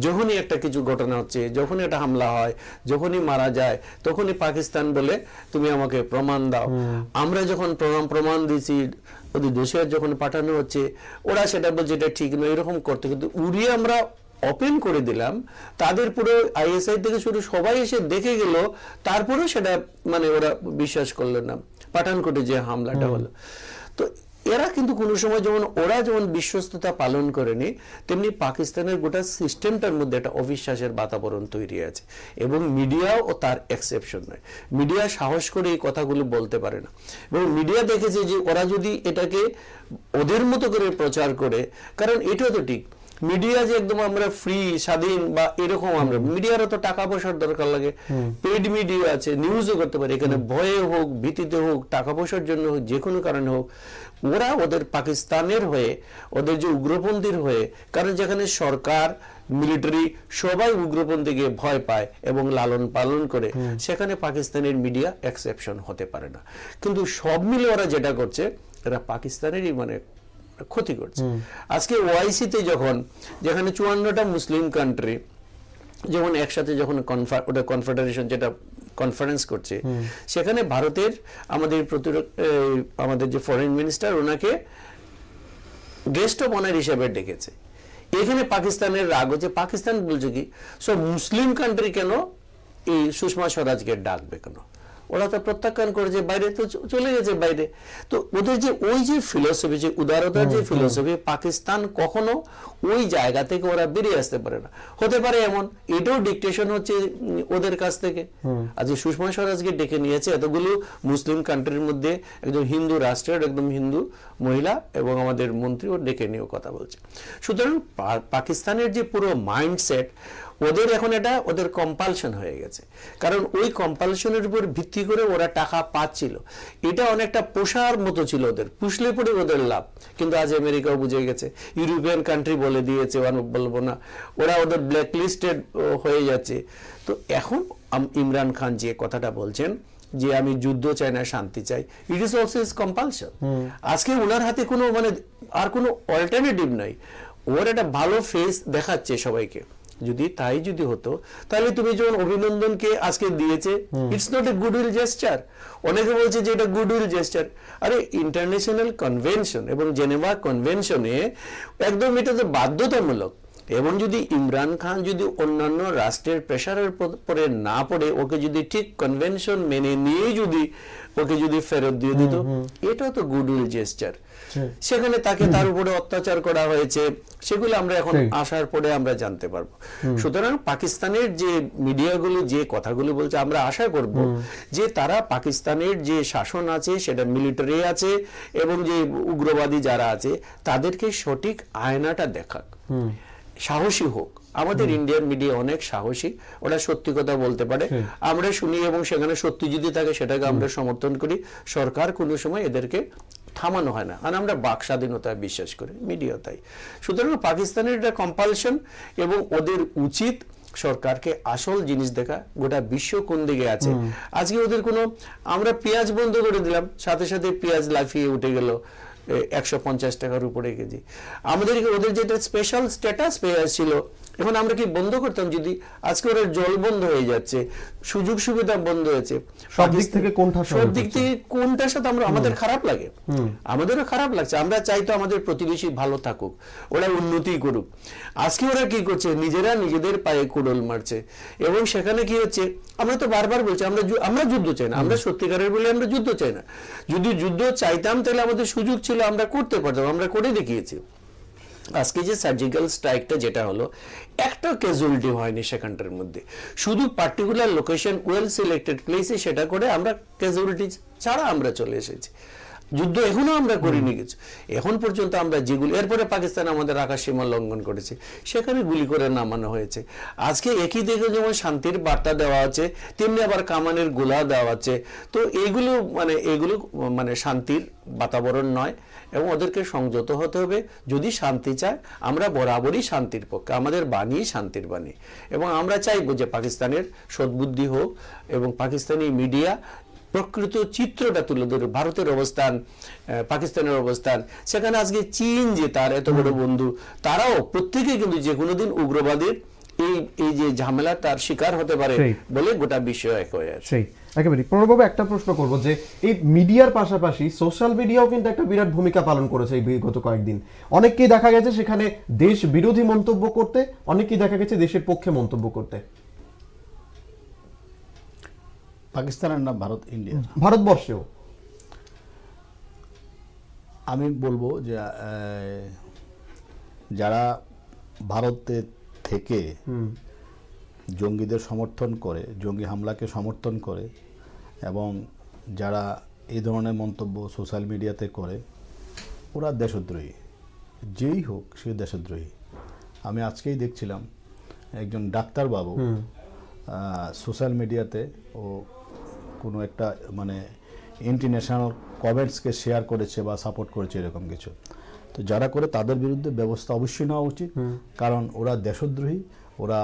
যখনই একটা কিছু ঘটনা হচ্ছে যখনই একটা হামলা হয় যখনই মারা যায় তখনই পাকিস্তান বলে তুমি আমাকে প্রমাণ দাও আমরা যখন প্রমাণ প্রমাণ দিচ্ছি ওদের দোষীরা যখন পাঠানো হচ্ছে ওরা সেটা বলছে এটা ঠিক নয় এরকম করতে কিন্তু উড়িয়ে আমরা ওপেন করে দিলাম তাদের পুরো আইএসআই থেকে শুরু সবাই এসে দেখে গেল তারপরে সেটা মানে ওরা বিশ্বাস করলো না পাঠানকোটে যে হামলাটা হলো তো এরা কিন্তু কোনো সময় যেমন ওরা যেমন বিশ্বস্ততা পালন করেনি তেমনি পাকিস্তানের গোটা সিস্টেমটার মধ্যে একটা অবিশ্বাসের বাতাবরণ তৈরি আছে এবং মিডিয়াও ও তার এক্সেপশন নয় মিডিয়া সাহস করে এই কথাগুলো বলতে পারে না এবং মিডিয়া দেখেছে যে ওরা যদি এটাকে ওদের মতো করে প্রচার করে কারণ এটাও তো ঠিক মিডিয়া যে একদম আমরা ফ্রি স্বাধীন বা এরকম আমরা মিডিয়ারও তো টাকা পয়সার দরকার লাগে পেড মিডিয়া আছে নিউজও করতে পারে এখানে ভয়ে হোক ভীতিতে হোক টাকা পয়সার জন্য হোক যে কোনো কারণে হোক ওরা ওদের পাকিস্তানের হয়ে ওদের যে উগ্রপন্থীর হয়ে কারণ যেখানে সরকার মিলিটারি সবাই উগ্রপন্থী উগ্রপন্থীকে ভয় পায় এবং লালন পালন করে সেখানে পাকিস্তানের মিডিয়া এক্সেপশন হতে পারে না কিন্তু সব মিলে ওরা যেটা করছে এরা পাকিস্তানেরই মানে ক্ষতি করছে আজকে ওআইসিতে যখন যেখানে চুয়ান্নটা মুসলিম কান্ট্রি যেমন একসাথে যখন ওটা কনফেডারেশন যেটা কনফারেন্স করছে সেখানে ভারতের আমাদের আমাদের যে ফরেন মিনিস্টার ওনাকে গেস্ট অফ অনার হিসেবে ডেকেছে এখানে পাকিস্তানের রাগ হচ্ছে পাকিস্তান বলছে কি সব মুসলিম কান্ট্রি কেন এই সুষমা স্বরাজকে ডাকবে কেন ওরা তো প্রত্যাখ্যান করে যে বাইরে তো চলে গেছে বাইরে তো ওদের যে ওই যে ফিলোসফি যে উদারতার যে ফিলোসফি পাকিস্তান কখনো ওই জায়গা থেকে ওরা বেরিয়ে আসতে পারে না হতে পারে এমন এটাও ডিকটেশন হচ্ছে ওদের কাছ থেকে আজকে সুষমা স্বরাজকে ডেকে নিয়েছে এতগুলো মুসলিম কান্ট্রির মধ্যে একদম হিন্দু রাষ্ট্রের একদম হিন্দু মহিলা এবং আমাদের মন্ত্রীও ডেকে নিয়েও কথা বলছে সুতরাং পাকিস্তানের যে পুরো মাইন্ডসেট ওদের এখন এটা ওদের কম্পালশন হয়ে গেছে কারণ ওই কম্পালশনের উপর ভিত্তি করে ওরা টাকা পাচ্ছিল এটা অনেকটা পোষার মতো ছিল ওদের পুষলে পড়ে ওদের লাভ কিন্তু আজ আমেরিকাও বুঝে গেছে ইউরোপিয়ান কান্ট্রি বলে দিয়েছে বলবো না ওরা ওদের ব্ল্যাকলিস্টেড হয়ে যাচ্ছে তো এখন ইমরান খান যে কথাটা বলছেন যে আমি যুদ্ধ চাই না শান্তি চাই ইট ইস অলসো ইস কম্পালশন আজকে ওনার হাতে কোনো মানে আর কোনো অল্টারনেটিভ নাই ওর একটা ভালো ফেস দেখাচ্ছে সবাইকে যদি তাই যদি হতো তাহলে তুমি যেমন অভিনন্দনকে আজকে দিয়েছে it's not a goodwill gesture অনেকে বলছে যে এটা গুডউইল জেস্টার আরে ইন্টারন্যাশনাল কনভেনশন এবং জেনেভা কনভেনশনে একদম এটা তো বাধ্যতামূলক এবং যদি ইমরান খান যদি অন্যান্য রাষ্ট্রের প্রেশারের পরে না পড়ে ওকে যদি ঠিক কনভেনশন মেনে নিয়ে যদি ওকে যদি ফেরত দিয়ে দিত এটা তো গুডউইল জেস্টার সেখানে তাকে তার উপরে অত্যাচার করা হয়েছে সেগুলো আমরা এখন আসার পরে আমরা জানতে পারবো সুতরাং পাকিস্তানের যে মিডিয়াগুলো যে কথাগুলো বলছে আমরা আশা করব যে তারা পাকিস্তানের যে শাসন আছে সেটা মিলিটারি আছে এবং যে উগ্রবাদী যারা আছে তাদেরকে সঠিক আয়নাটা দেখাক সাহসী হোক আমাদের ইন্ডিয়ান মিডিয়া অনেক সাহসী ওরা সত্যি কথা বলতে পারে আমরা শুনি এবং সেখানে সত্যি যদি থাকে সেটাকে আমরা সমর্থন করি সরকার কোনো সময় এদেরকে থামানো হয় না কারণ মানে আমরা বাক স্বাধীনতায় বিশ্বাস করি মিডিয়া তাই সুতরাং পাকিস্তানের এটা কম্পালশন এবং ওদের উচিত সরকারকে আসল জিনিস দেখা গোটা বিশ্ব কোন দিকে আছে আজকে ওদের কোনো আমরা পেঁয়াজ বন্ধ করে দিলাম সাথে সাথে পেঁয়াজ লাফিয়ে উঠে গেল একশো পঞ্চাশ টাকার উপরে কেজি আমাদেরকে ওদের যেটা স্পেশাল স্ট্যাটাস পেঁয়াজ ছিল এখন আমরা কি বন্ধ করতাম যদি আজকে ওরা জল বন্ধ হয়ে যাচ্ছে সুযোগ সুবিধা বন্ধ হয়েছে সব দিক থেকে কোনটা সব দিক থেকে কোনটার সাথে আমরা আমাদের খারাপ লাগে আমাদেরও খারাপ লাগছে আমরা চাই তো আমাদের প্রতিবেশী ভালো থাকুক ওরা উন্নতি করুক আজকে ওরা কি করছে নিজেরা নিজেদের পায়ে কুড়ল মারছে এবং সেখানে কি হচ্ছে আমরা তো বারবার বলছি আমরা আমরা যুদ্ধ চাই না আমরা সত্যিকারের বলে আমরা যুদ্ধ চাই না যদি যুদ্ধ চাইতাম তাহলে আমাদের সুযোগ ছিল আমরা করতে পারতাম আমরা করে দেখিয়েছি আজকে যে সার্জিক্যাল স্ট্রাইকটা যেটা হলো একটা ক্যাজুয়ালিটি হয়নি সেখানটার মধ্যে শুধু পার্টিকুলার লোকেশন ওয়েল সিলেক্টেড প্লেসে সেটা করে আমরা ক্যাজুয়ালিটি ছাড়া আমরা চলে এসেছি যুদ্ধ এখনও আমরা করিনি কিছু এখন পর্যন্ত আমরা যেগুলি এরপরে পাকিস্তান আমাদের সীমা লঙ্ঘন করেছে সেখানে গুলি করে নামানো হয়েছে আজকে একই দেখে যেমন শান্তির বার্তা দেওয়া আছে তেমনি আবার কামানের গোলা দেওয়া আছে তো এইগুলো মানে এগুলো মানে শান্তির বাতাবরণ নয় এবং ওদেরকে সংযত হতে হবে যদি শান্তি চায় আমরা বরাবরই শান্তির পক্ষে আমাদের বাণী শান্তির বাণী এবং আমরা চাইব যে পাকিস্তানের সদ্বুদ্ধি হোক এবং পাকিস্তানি মিডিয়া প্রকৃত চিত্রটা তুলে ধরুন ভারতের অবস্থান পাকিস্তানের অবস্থান সেখানে আজকে চীন যে তার এত বড় বন্ধু তারাও প্রত্যেকে কিন্তু যে কোনো দিন উগ্রবাদের এই এই যে ঝামেলা তার শিকার হতে পারে বলে গোটা বিষয় এক হয়ে আছে একেবারেই প্রণববাবু একটা প্রশ্ন করবো যে এই মিডিয়ার পাশাপাশি সোশ্যাল মিডিয়াও কিন্তু একটা বিরাট ভূমিকা পালন করেছে এই গত কয়েকদিন অনেককেই দেখা গেছে সেখানে দেশ বিরোধী মন্তব্য করতে অনেককেই দেখা গেছে দেশের পক্ষে মন্তব্য করতে পাকিস্তানের নাম ভারত ইন্ডিয়া ভারতবর্ষেও আমি বলবো যে যারা ভারতে থেকে জঙ্গিদের সমর্থন করে জঙ্গি হামলাকে সমর্থন করে এবং যারা এই ধরনের মন্তব্য সোশ্যাল মিডিয়াতে করে ওরা দেশদ্রোহী যেই হোক সে দেশদ্রোহী আমি আজকেই দেখছিলাম একজন ডাক্তারবাবু সোশ্যাল মিডিয়াতে ও কোনো একটা মানে ইন্টারন্যাশনাল কমেন্টসকে শেয়ার করেছে বা সাপোর্ট করেছে এরকম কিছু তো যারা করে তাদের বিরুদ্ধে ব্যবস্থা অবশ্যই নেওয়া উচিত কারণ ওরা দেশদ্রোহী ওরা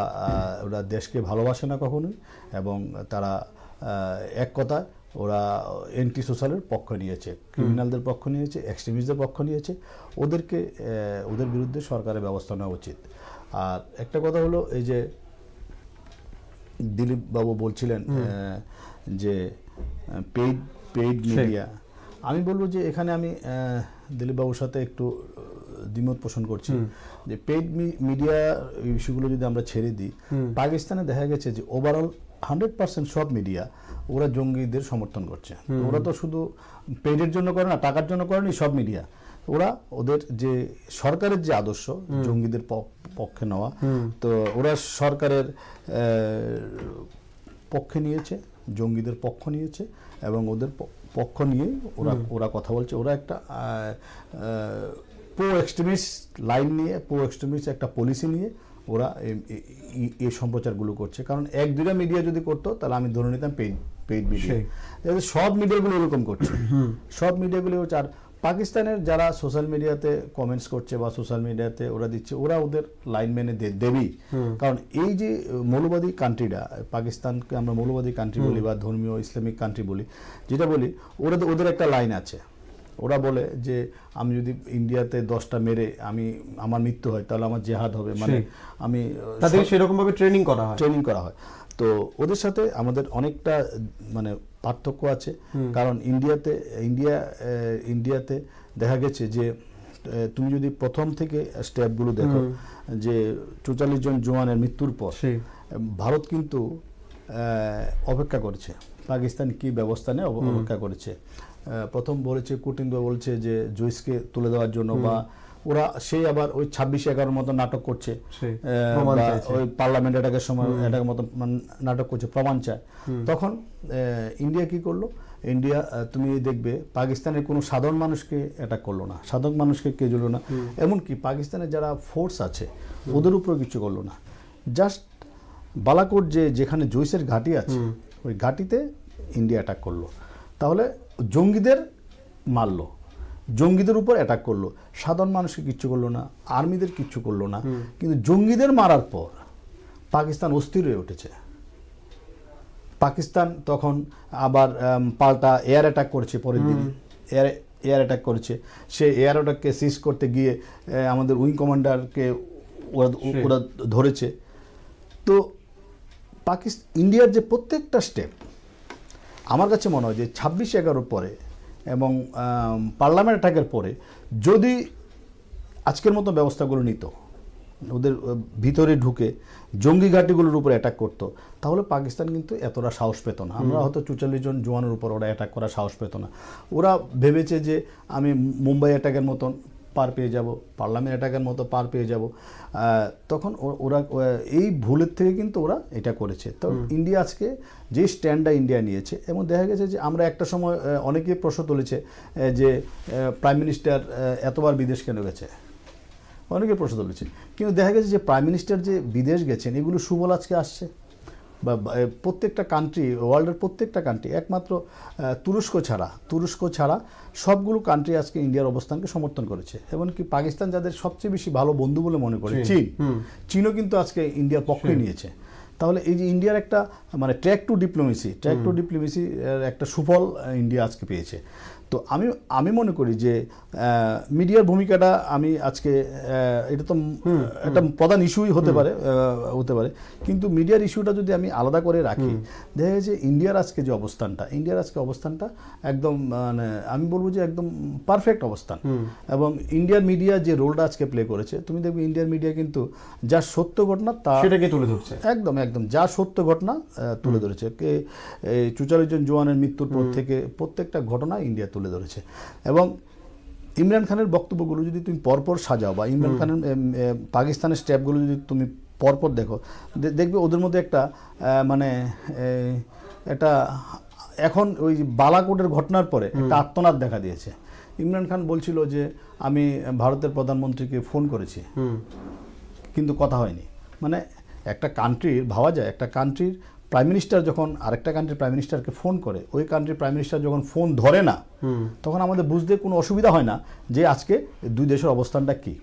ওরা দেশকে ভালোবাসে না কখনোই এবং তারা এক কথা ওরা এন্টি সোশ্যালের পক্ষ নিয়েছে ক্রিমিনালদের পক্ষ নিয়েছে এক্সট্রিমিস্টদের পক্ষ নিয়েছে ওদেরকে ওদের বিরুদ্ধে সরকারের ব্যবস্থা নেওয়া উচিত আর একটা কথা হলো এই যে দিলীপ বাবু বলছিলেন যে পেইড পেইড মিডিয়া আমি বলবো যে এখানে আমি দিলীপবাবুর সাথে একটু দ্বিমত পোষণ করছি যে পেইড মিডিয়া ইস্যুগুলো যদি আমরা ছেড়ে দিই পাকিস্তানে দেখা গেছে যে ওভারঅল হান্ড্রেড পার্সেন্ট সব মিডিয়া ওরা জঙ্গিদের সমর্থন করছে ওরা তো শুধু পেডের জন্য করে না টাকার জন্য করেনি সব মিডিয়া ওরা ওদের যে সরকারের যে আদর্শ জঙ্গিদের পক্ষে নেওয়া তো ওরা সরকারের পক্ষে নিয়েছে জঙ্গিদের পক্ষ নিয়েছে এবং ওদের পক্ষ নিয়ে ওরা ওরা কথা বলছে ওরা একটা প্রো এক্সট্রিমিস্ট লাইন নিয়ে প্রো এক্সট্রিমিস্ট একটা পলিসি নিয়ে ওরা এই সম্প্রচারগুলো করছে কারণ এক দুটা মিডিয়া যদি করতো তাহলে আমি ধরে নিতাম পেইড পেইড মিডিয়া সব মিডিয়াগুলো এরকম করছে সব মিডিয়াগুলো হচ্ছে আর পাকিস্তানের যারা সোশ্যাল মিডিয়াতে কমেন্টস করছে বা সোশ্যাল মিডিয়াতে ওরা দিচ্ছে ওরা ওদের লাইন মেনে দেবেই কারণ এই যে মৌলবাদী কান্ট্রিটা পাকিস্তানকে আমরা মৌলবাদী কান্ট্রি বলি বা ধর্মীয় ইসলামিক কান্ট্রি বলি যেটা বলি ওরা ওদের একটা লাইন আছে ওরা বলে যে আমি যদি ইন্ডিয়াতে দশটা মেরে আমি আমার মৃত্যু হয় তাহলে আমার জেহাদ হবে মানে আমি তাদের ভাবে ট্রেনিং করা হয় ট্রেনিং করা হয় তো ওদের সাথে আমাদের অনেকটা মানে পার্থক্য আছে কারণ ইন্ডিয়াতে ইন্ডিয়া ইন্ডিয়াতে দেখা গেছে যে তুমি যদি প্রথম থেকে স্টেপগুলো দেখো যে চৌচল্লিশ জন জোয়ানের মৃত্যুর পর ভারত কিন্তু অপেক্ষা করছে পাকিস্তান কি ব্যবস্থা নেয় অপেক্ষা করেছে প্রথম বলেছে কুটিন্দু বলছে যে জুইসকে তুলে দেওয়ার জন্য বা ওরা সেই আবার ওই ছাব্বিশে এগারোর মতো নাটক করছে ওই পার্লামেন্ট এটাকে সময় এটাকে মতো নাটক করছে প্রমাণ চায় তখন ইন্ডিয়া কি করলো ইন্ডিয়া তুমি দেখবে পাকিস্তানের কোনো সাধারণ মানুষকে অ্যাটাক করলো না সাধারণ মানুষকে কে জুলো না এমনকি পাকিস্তানের যারা ফোর্স আছে ওদের উপরে কিছু করলো না জাস্ট বালাকোট যে যেখানে জুইসের ঘাঁটি আছে ওই ঘাঁটিতে ইন্ডিয়া অ্যাটাক করলো তাহলে জঙ্গিদের মারলো জঙ্গিদের উপর অ্যাটাক করলো সাধারণ মানুষকে কিচ্ছু করলো না আর্মিদের কিচ্ছু করলো না কিন্তু জঙ্গিদের মারার পর পাকিস্তান অস্থির হয়ে উঠেছে পাকিস্তান তখন আবার পাল্টা এয়ার অ্যাটাক করছে পরের দিন এয়ার এয়ার অ্যাটাক করেছে সে এয়ার অ্যাটাককে সিজ করতে গিয়ে আমাদের উইং কমান্ডারকে ওরা ওরা ধরেছে তো পাকিস্তান ইন্ডিয়ার যে প্রত্যেকটা স্টেপ আমার কাছে মনে হয় যে ছাব্বিশ এগারোর পরে এবং পার্লামেন্ট অ্যাটাকের পরে যদি আজকের মতো ব্যবস্থাগুলো নিত ওদের ভিতরে ঢুকে জঙ্গি ঘাটিগুলোর উপর অ্যাটাক করতো তাহলে পাকিস্তান কিন্তু এতটা সাহস পেত না আমরা হয়তো চুচল্লিশ জন জোয়ানের উপর ওরা অ্যাটাক করা সাহস পেত না ওরা ভেবেছে যে আমি মুম্বাই অ্যাটাকের মতন পার পেয়ে যাব পার্লামেন্ট অ্যাটাকের মতো পার পেয়ে যাব তখন ওরা এই ভুলের থেকে কিন্তু ওরা এটা করেছে তো ইন্ডিয়া আজকে যে স্ট্যান্ডটা ইন্ডিয়া নিয়েছে এবং দেখা গেছে যে আমরা একটা সময় অনেকে প্রশ্ন তুলেছে যে প্রাইম মিনিস্টার এতবার বিদেশ কেন গেছে অনেকে প্রশ্ন তুলেছে কিন্তু দেখা গেছে যে প্রাইম মিনিস্টার যে বিদেশ গেছেন এগুলো সুবল আজকে আসছে বা প্রত্যেকটা কান্ট্রি ওয়ার্ল্ডের প্রত্যেকটা কান্ট্রি একমাত্র তুরস্ক ছাড়া তুরস্ক ছাড়া সবগুলো কান্ট্রি আজকে ইন্ডিয়ার অবস্থানকে সমর্থন করেছে এমনকি পাকিস্তান যাদের সবচেয়ে বেশি ভালো বন্ধু বলে মনে করে চীন চীনও কিন্তু আজকে ইন্ডিয়ার পক্ষে নিয়েছে তাহলে এই যে ইন্ডিয়ার একটা মানে track two diplomacy track two diplomacy একটা সুফল ইন্ডিয়া আজকে পেয়েছে তো আমি আমি মনে করি যে মিডিয়ার ভূমিকাটা আমি আজকে এটা তো একটা প্রধান ইস্যুই হতে পারে হতে পারে কিন্তু মিডিয়ার ইস্যুটা যদি আমি আলাদা করে রাখি দেখা গেছে ইন্ডিয়ার আজকে যে অবস্থানটা ইন্ডিয়ার আজকে অবস্থানটা একদম মানে আমি বলবো যে একদম পারফেক্ট অবস্থান এবং ইন্ডিয়ার মিডিয়া যে রোলটা আজকে প্লে করেছে তুমি দেখবে ইন্ডিয়ার মিডিয়া কিন্তু যা সত্য ঘটনা তা সেটাকে তুলে ধরছে একদম একদম যা সত্য ঘটনা তুলে ধরেছে কে জন জওয়ানের মৃত্যুর পর থেকে প্রত্যেকটা ঘটনা ইন্ডিয়া তুলে তুলে ধরেছে এবং ইমরান খানের বক্তব্যগুলো যদি তুমি পরপর সাজাও বা ইমরান খানের পাকিস্তানের স্টেপগুলো যদি তুমি পরপর দেখো দেখবে ওদের মধ্যে একটা মানে এটা এখন ওই বালাকোটের ঘটনার পরে একটা আত্মনাদ দেখা দিয়েছে ইমরান খান বলছিল যে আমি ভারতের প্রধানমন্ত্রীকে ফোন করেছি কিন্তু কথা হয়নি মানে একটা কান্ট্রির ভাবা যায় একটা কান্ট্রির প্রাইম মিনিস্টার যখন আরেকটা কান্ট্রির প্রাইম মিনিস্টারকে ফোন করে ওই কান্ট্রির প্রাইম মিনিস্টার যখন ফোন ধরে না তখন আমাদের বুঝতে কোনো অসুবিধা হয় না যে আজকে দুই দেশের অবস্থানটা কি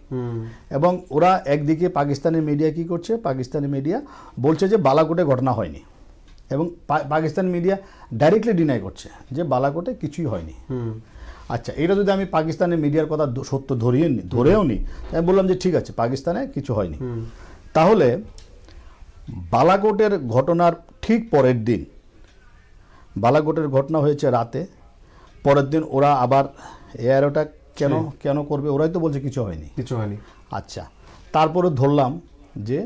এবং ওরা একদিকে পাকিস্তানের মিডিয়া কি করছে পাকিস্তানের মিডিয়া বলছে যে বালাকোটে ঘটনা হয়নি এবং পাকিস্তান মিডিয়া ডাইরেক্টলি ডিনাই করছে যে বালাকোটে কিছুই হয়নি আচ্ছা এটা যদি আমি পাকিস্তানের মিডিয়ার কথা সত্য ধরিয়ে নি ধরেও নি আমি বললাম যে ঠিক আছে পাকিস্তানে কিছু হয়নি তাহলে বালাকোটের ঘটনার ঠিক পরের দিন বালাকোটের ঘটনা হয়েছে রাতে পরের দিন ওরা আবার এয়ারোটা কেন কেন করবে ওরাই তো বলছে কিছু হয়নি কিছু হয়নি আচ্ছা তারপরে ধরলাম যে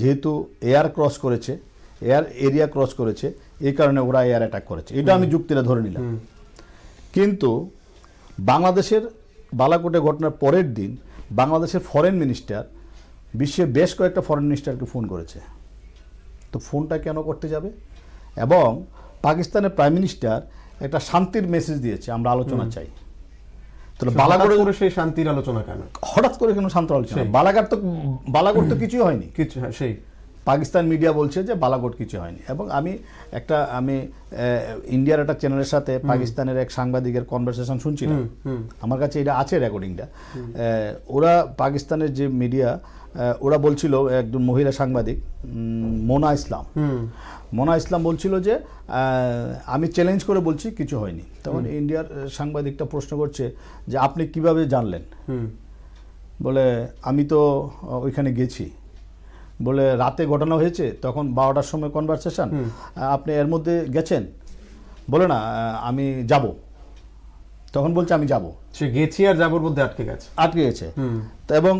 যেহেতু এয়ার ক্রস করেছে এয়ার এরিয়া ক্রস করেছে এই কারণে ওরা এয়ার অ্যাটাক করেছে এটা আমি যুক্তিটা ধরে নিলাম কিন্তু বাংলাদেশের বালাকোটে ঘটনার পরের দিন বাংলাদেশের ফরেন মিনিস্টার বিশ্বের বেশ কয়েকটা ফরেন মিনিস্টারকে ফোন করেছে তো ফোনটা কেন করতে যাবে এবং পাকিস্তানের প্রাইম মিনিস্টার একটা শান্তির মেসেজ দিয়েছে আমরা আলোচনা চাই তাহলে বালাগড়ে করে সেই শান্তির আলোচনা কেন হঠাৎ করে কেন শান্তির আলোচনা বালাঘাট তো বালাগড় তো কিছুই হয়নি কিছু হ্যাঁ, সেই পাকিস্তান মিডিয়া বলছে যে বালাগড় কিছু হয়নি এবং আমি একটা আমি ইন্ডিয়ার একটা চ্যানেলের সাথে পাকিস্তানের এক সাংবাদিকের কনভারসেশন শুনছিলাম আমার কাছে এটা আছে রেকর্ডিংটা ওরা পাকিস্তানের যে মিডিয়া ওরা বলছিল একজন মহিলা সাংবাদিক মোনা ইসলাম মোনা ইসলাম বলছিল যে আমি চ্যালেঞ্জ করে বলছি কিছু হয়নি তখন ইন্ডিয়ার সাংবাদিকটা প্রশ্ন করছে যে আপনি কিভাবে জানলেন বলে আমি তো ওইখানে গেছি বলে রাতে ঘটনা হয়েছে তখন বারোটার সময় কনভারসেশন আপনি এর মধ্যে গেছেন বলে না আমি যাব তখন বলছে আমি যাব সে গেছি আর যাবর মধ্যে আটকে গেছে আটকে গেছে এবং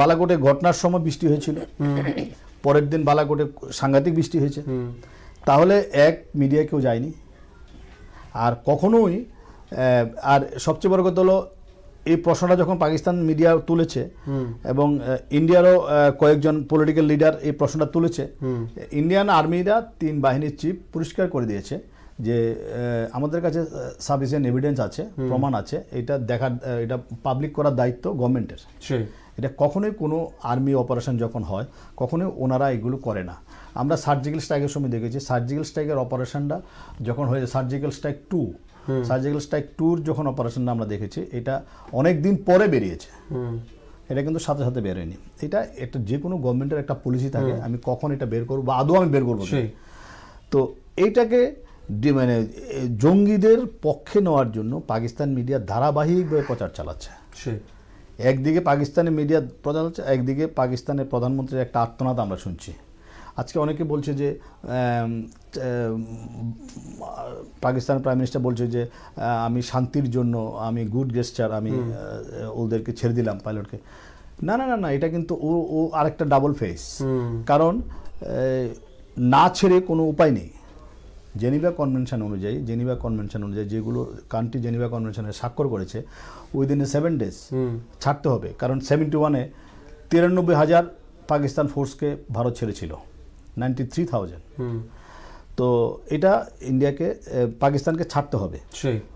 বালাকোটে ঘটনার সময় বৃষ্টি হয়েছিল পরের দিন বালাকোটে সাংঘাতিক বৃষ্টি হয়েছে তাহলে এক মিডিয়া কেউ যায়নি আর কখনোই আর সবচেয়ে বড় কথা হলো এই প্রশ্নটা যখন পাকিস্তান মিডিয়া তুলেছে এবং ইন্ডিয়ারও কয়েকজন পলিটিক্যাল লিডার এই প্রশ্নটা তুলেছে ইন্ডিয়ান আর্মিরা তিন বাহিনীর চিফ পরিষ্কার করে দিয়েছে যে আমাদের কাছে সাফিসিয়েন্ট এভিডেন্স আছে প্রমাণ আছে এটা দেখার এটা পাবলিক করার দায়িত্ব গভর্নমেন্টের এটা কখনোই কোনো আর্মি অপারেশন যখন হয় কখনোই ওনারা এগুলো করে না আমরা সার্জিক্যাল স্ট্রাইকের সময় দেখেছি সার্জিক্যাল স্ট্রাইকের অপারেশনটা যখন হয়েছে surgical strike two surgical strike টুর যখন অপারেশনটা আমরা দেখেছি এটা অনেক দিন পরে বেরিয়েছে এটা কিন্তু সাথে সাথে বেরোয়নি এটা একটা যে কোনো গভর্নমেন্টের একটা পলিসি থাকে আমি কখন এটা বের করবো বা আদৌ আমি বের করবো তো এইটাকে মানে জঙ্গিদের পক্ষে নেওয়ার জন্য পাকিস্তান মিডিয়া ধারাবাহিকভাবে প্রচার চালাচ্ছে একদিকে পাকিস্তানের মিডিয়া প্রচার হচ্ছে একদিকে পাকিস্তানের প্রধানমন্ত্রীর একটা আত্মনাদ আমরা শুনছি আজকে অনেকে বলছে যে পাকিস্তান প্রাইম মিনিস্টার বলছে যে আমি শান্তির জন্য আমি গুড গেস্টার আমি ওদেরকে ছেড়ে দিলাম পাইলটকে না না না না এটা কিন্তু ও ও আরেকটা ডাবল ফেস কারণ না ছেড়ে কোনো উপায় নেই জেনিভা কনভেনশন অনুযায়ী জেনিভা কনভেনশন অনুযায়ী যেগুলো কান্ট্রি জেনিভা কনভেনশনে স্বাক্ষর করেছে উইদিন এ সেভেন ডেজ ছাড়তে হবে কারণ সেভেন্টি ওয়ানে তিরানব্বই হাজার পাকিস্তান ফোর্সকে ভারত ছেড়েছিল নাইনটি থ্রি থাউজেন্ড তো এটা ইন্ডিয়াকে পাকিস্তানকে ছাড়তে হবে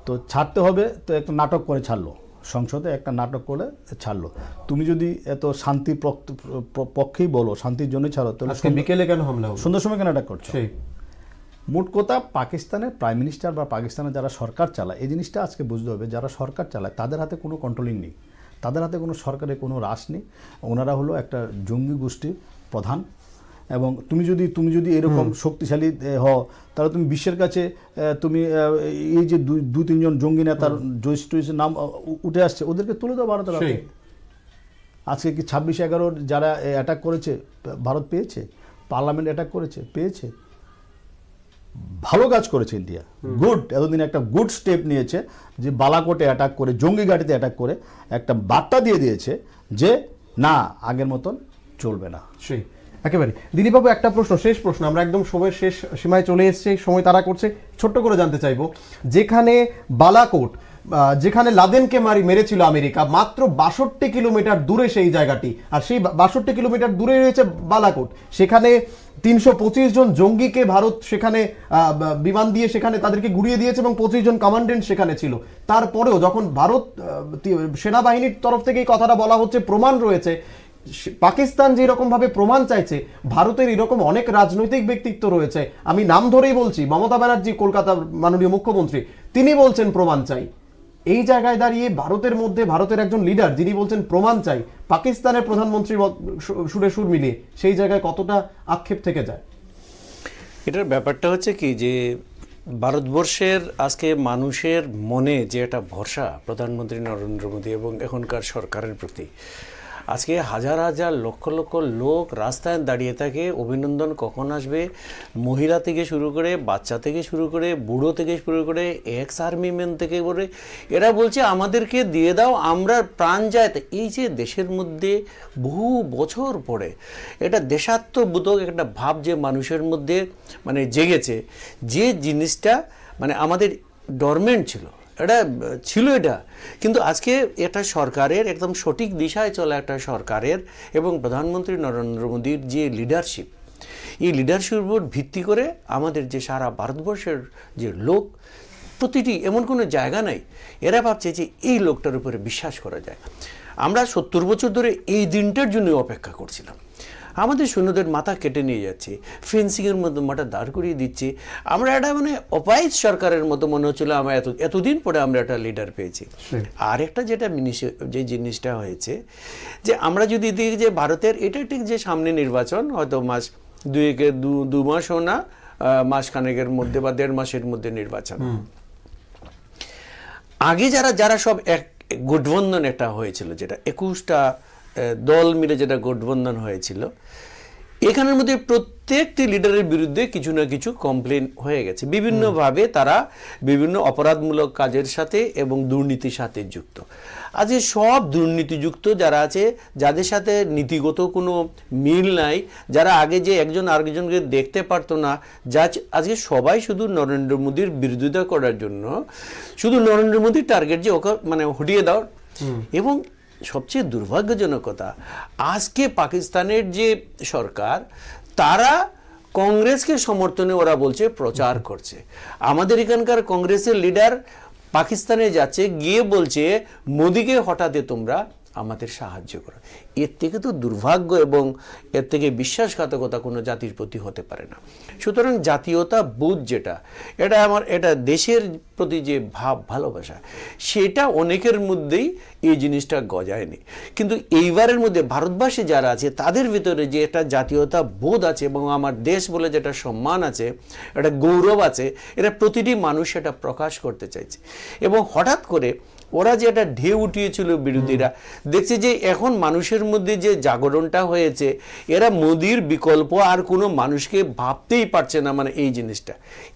তো ছাড়তে হবে তো একটা নাটক করে ছাড়লো সংসদে একটা নাটক করে ছাড়লো তুমি যদি এত শান্তি পক্ষেই বলো শান্তির জন্য ছাড়ো তাহলে বিকেলে কেন হামলা সুন্দর সময় কেন অ্যাটাক করছো মোট কথা পাকিস্তানের প্রাইম মিনিস্টার বা পাকিস্তানের যারা সরকার চালায় এই জিনিসটা আজকে বুঝতে হবে যারা সরকার চালায় তাদের হাতে কোনো কন্ট্রোলিং নেই তাদের হাতে কোনো সরকারের কোনো রাশ নেই ওনারা হলো একটা জঙ্গি গোষ্ঠীর প্রধান এবং তুমি যদি তুমি যদি এরকম শক্তিশালী হও তাহলে তুমি বিশ্বের কাছে তুমি এই যে দু তিনজন জঙ্গি নেতার জৈশ টৈশের নাম উঠে আসছে ওদেরকে তুলে দাও ভারতের হাতে আজকে কি ছাব্বিশ এগারোর যারা অ্যাটাক করেছে ভারত পেয়েছে পার্লামেন্ট অ্যাটাক করেছে পেয়েছে ভালো কাজ করেছে ইন্ডিয়া গুড এতদিন একটা গুড স্টেপ নিয়েছে যে বালাকোটে অ্যাটাক করে জঙ্গি ঘাটিতে অ্যাটাক করে একটা বার্তা দিয়ে দিয়েছে যে না আগের মতন চলবে না সেই একেবারে দিলীপবাবু একটা প্রশ্ন শেষ প্রশ্ন আমরা একদম সময়ের শেষ সীমায় চলে এসেছি সময় তারা করছে ছোট্ট করে জানতে চাইব যেখানে বালাকোট যেখানে লাদেনকে মারি মেরেছিল আমেরিকা মাত্র বাষট্টি কিলোমিটার দূরে সেই জায়গাটি আর সেই বাষট্টি কিলোমিটার দূরে রয়েছে বালাকোট সেখানে তিনশো জন জঙ্গিকে ভারত সেখানে বিমান দিয়ে সেখানে তাদেরকে গুড়িয়ে দিয়েছে এবং পঁচিশ জন কমান্ডেন্ট সেখানে ছিল তারপরেও যখন ভারত সেনাবাহিনীর তরফ থেকে এই কথাটা বলা হচ্ছে প্রমাণ রয়েছে পাকিস্তান যেরকমভাবে প্রমাণ চাইছে ভারতের এরকম অনেক রাজনৈতিক ব্যক্তিত্ব রয়েছে আমি নাম ধরেই বলছি মমতা ব্যানার্জি কলকাতার মাননীয় মুখ্যমন্ত্রী তিনি বলছেন প্রমাণ চাই এই জায়গায় দাঁড়িয়ে ভারতের মধ্যে ভারতের একজন লিডার যিনি বলছেন প্রমাণ চাই পাকিস্তানের প্রধানমন্ত্রী সুরে সুর মিলিয়ে সেই জায়গায় কতটা আক্ষেপ থেকে যায় এটার ব্যাপারটা হচ্ছে কি যে ভারতবর্ষের আজকে মানুষের মনে যে একটা ভরসা প্রধানমন্ত্রী নরেন্দ্র মোদী এবং এখনকার সরকারের প্রতি আজকে হাজার হাজার লক্ষ লক্ষ লোক রাস্তায় দাঁড়িয়ে থাকে অভিনন্দন কখন আসবে মহিলা থেকে শুরু করে বাচ্চা থেকে শুরু করে বুড়ো থেকে শুরু করে এক্স আর্মি ম্যান থেকে করে এরা বলছে আমাদেরকে দিয়ে দাও আমরা প্রাণ যায় এই যে দেশের মধ্যে বহু বছর পরে এটা দেশাত্মবোধক একটা ভাব যে মানুষের মধ্যে মানে জেগেছে যে জিনিসটা মানে আমাদের ডরমেন্ট ছিল এটা ছিল এটা কিন্তু আজকে এটা সরকারের একদম সঠিক দিশায় চলা একটা সরকারের এবং প্রধানমন্ত্রী নরেন্দ্র মোদীর যে লিডারশিপ এই লিডারশিপের উপর ভিত্তি করে আমাদের যে সারা ভারতবর্ষের যে লোক প্রতিটি এমন কোনো জায়গা নাই এরা ভাবছে যে এই লোকটার উপরে বিশ্বাস করা যায় আমরা সত্তর বছর ধরে এই দিনটার জন্য অপেক্ষা করছিলাম আমাদের সৈন্যদের মাথা কেটে নিয়ে যাচ্ছে ফেন্সিংয়ের মধ্যে মাথা দাঁড় করিয়ে দিচ্ছে আমরা এটা মানে অপায়িত সরকারের মতো মনে হচ্ছিল আমরা এত এতদিন পরে আমরা একটা লিডার পেয়েছি আর একটা যেটা যে জিনিসটা হয়েছে যে আমরা যদি দেখি যে ভারতের এটা ঠিক যে সামনে নির্বাচন হয়তো মাস দুয়েকের দু দু মাসও না মাসখানেকের মধ্যে বা দেড় মাসের মধ্যে নির্বাচন আগে যারা যারা সব এক গঠবন্ধন একটা হয়েছিল যেটা একুশটা দল মিলে যেটা গঠবন্ধন হয়েছিল এখানের মধ্যে প্রত্যেকটি লিডারের বিরুদ্ধে কিছু না কিছু কমপ্লেন হয়ে গেছে বিভিন্নভাবে তারা বিভিন্ন অপরাধমূলক কাজের সাথে এবং দুর্নীতির সাথে যুক্ত আজকে সব দুর্নীতিযুক্ত যারা আছে যাদের সাথে নীতিগত কোনো মিল নাই যারা আগে যে একজন আরেকজনকে দেখতে পারতো না যা আজকে সবাই শুধু নরেন্দ্র মোদীর বিরোধিতা করার জন্য শুধু নরেন্দ্র মোদীর টার্গেট যে ওকে মানে হটিয়ে দাও এবং সবচেয়ে দুর্ভাগ্যজনক কথা আজকে পাকিস্তানের যে সরকার তারা কংগ্রেসকে সমর্থনে ওরা বলছে প্রচার করছে আমাদের এখানকার কংগ্রেসের লিডার পাকিস্তানে যাচ্ছে গিয়ে বলছে মোদিকে হঠাতে তোমরা আমাদের সাহায্য করো এর থেকে তো দুর্ভাগ্য এবং এর থেকে বিশ্বাসঘাতকতা কোনো জাতির প্রতি হতে পারে না সুতরাং জাতীয়তা বোধ যেটা এটা আমার এটা দেশের প্রতি যে ভাব ভালোবাসা সেটা অনেকের মধ্যেই এই জিনিসটা গজায়নি কিন্তু এইবারের মধ্যে ভারতবাসী যারা আছে তাদের ভিতরে যে এটা জাতীয়তা বোধ আছে এবং আমার দেশ বলে যেটা সম্মান আছে এটা গৌরব আছে এটা প্রতিটি মানুষ এটা প্রকাশ করতে চাইছে এবং হঠাৎ করে ওরা যে একটা ঢেউ উঠিয়েছিল বিরোধীরা দেখছে যে এখন মানুষের মধ্যে যে জাগরণটা হয়েছে এরা মোদির বিকল্প আর কোনো মানুষকে ভাবতেই পারছে না মানে এই জিনিসটা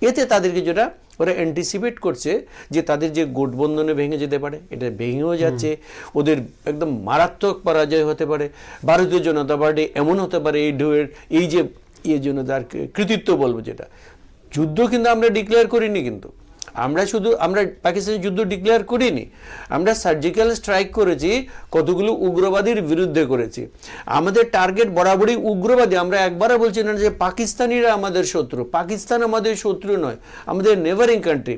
এতে তাদের কিছুটা ওরা অ্যান্টিসিপেট করছে যে তাদের যে গোটবন্ধনে ভেঙে যেতে পারে এটা ভেঙেও যাচ্ছে ওদের একদম মারাত্মক পরাজয় হতে পারে ভারতীয় জনতা পার্টি এমন হতে পারে এই ঢেউয়ের এই যে ইয়ে জন্য তার কৃতিত্ব বলবো যেটা যুদ্ধ কিন্তু আমরা ডিক্লেয়ার করিনি কিন্তু আমরা শুধু আমরা পাকিস্তানের যুদ্ধ ডিক্লেয়ার করিনি আমরা সার্জিক্যাল স্ট্রাইক করেছি কতগুলো উগ্রবাদীর বিরুদ্ধে করেছি আমাদের টার্গেট বরাবরই উগ্রবাদী আমরা একবারও বলছি না যে পাকিস্তানিরা আমাদের শত্রু পাকিস্তান আমাদের শত্রু নয় আমাদের নেভারিং কান্ট্রি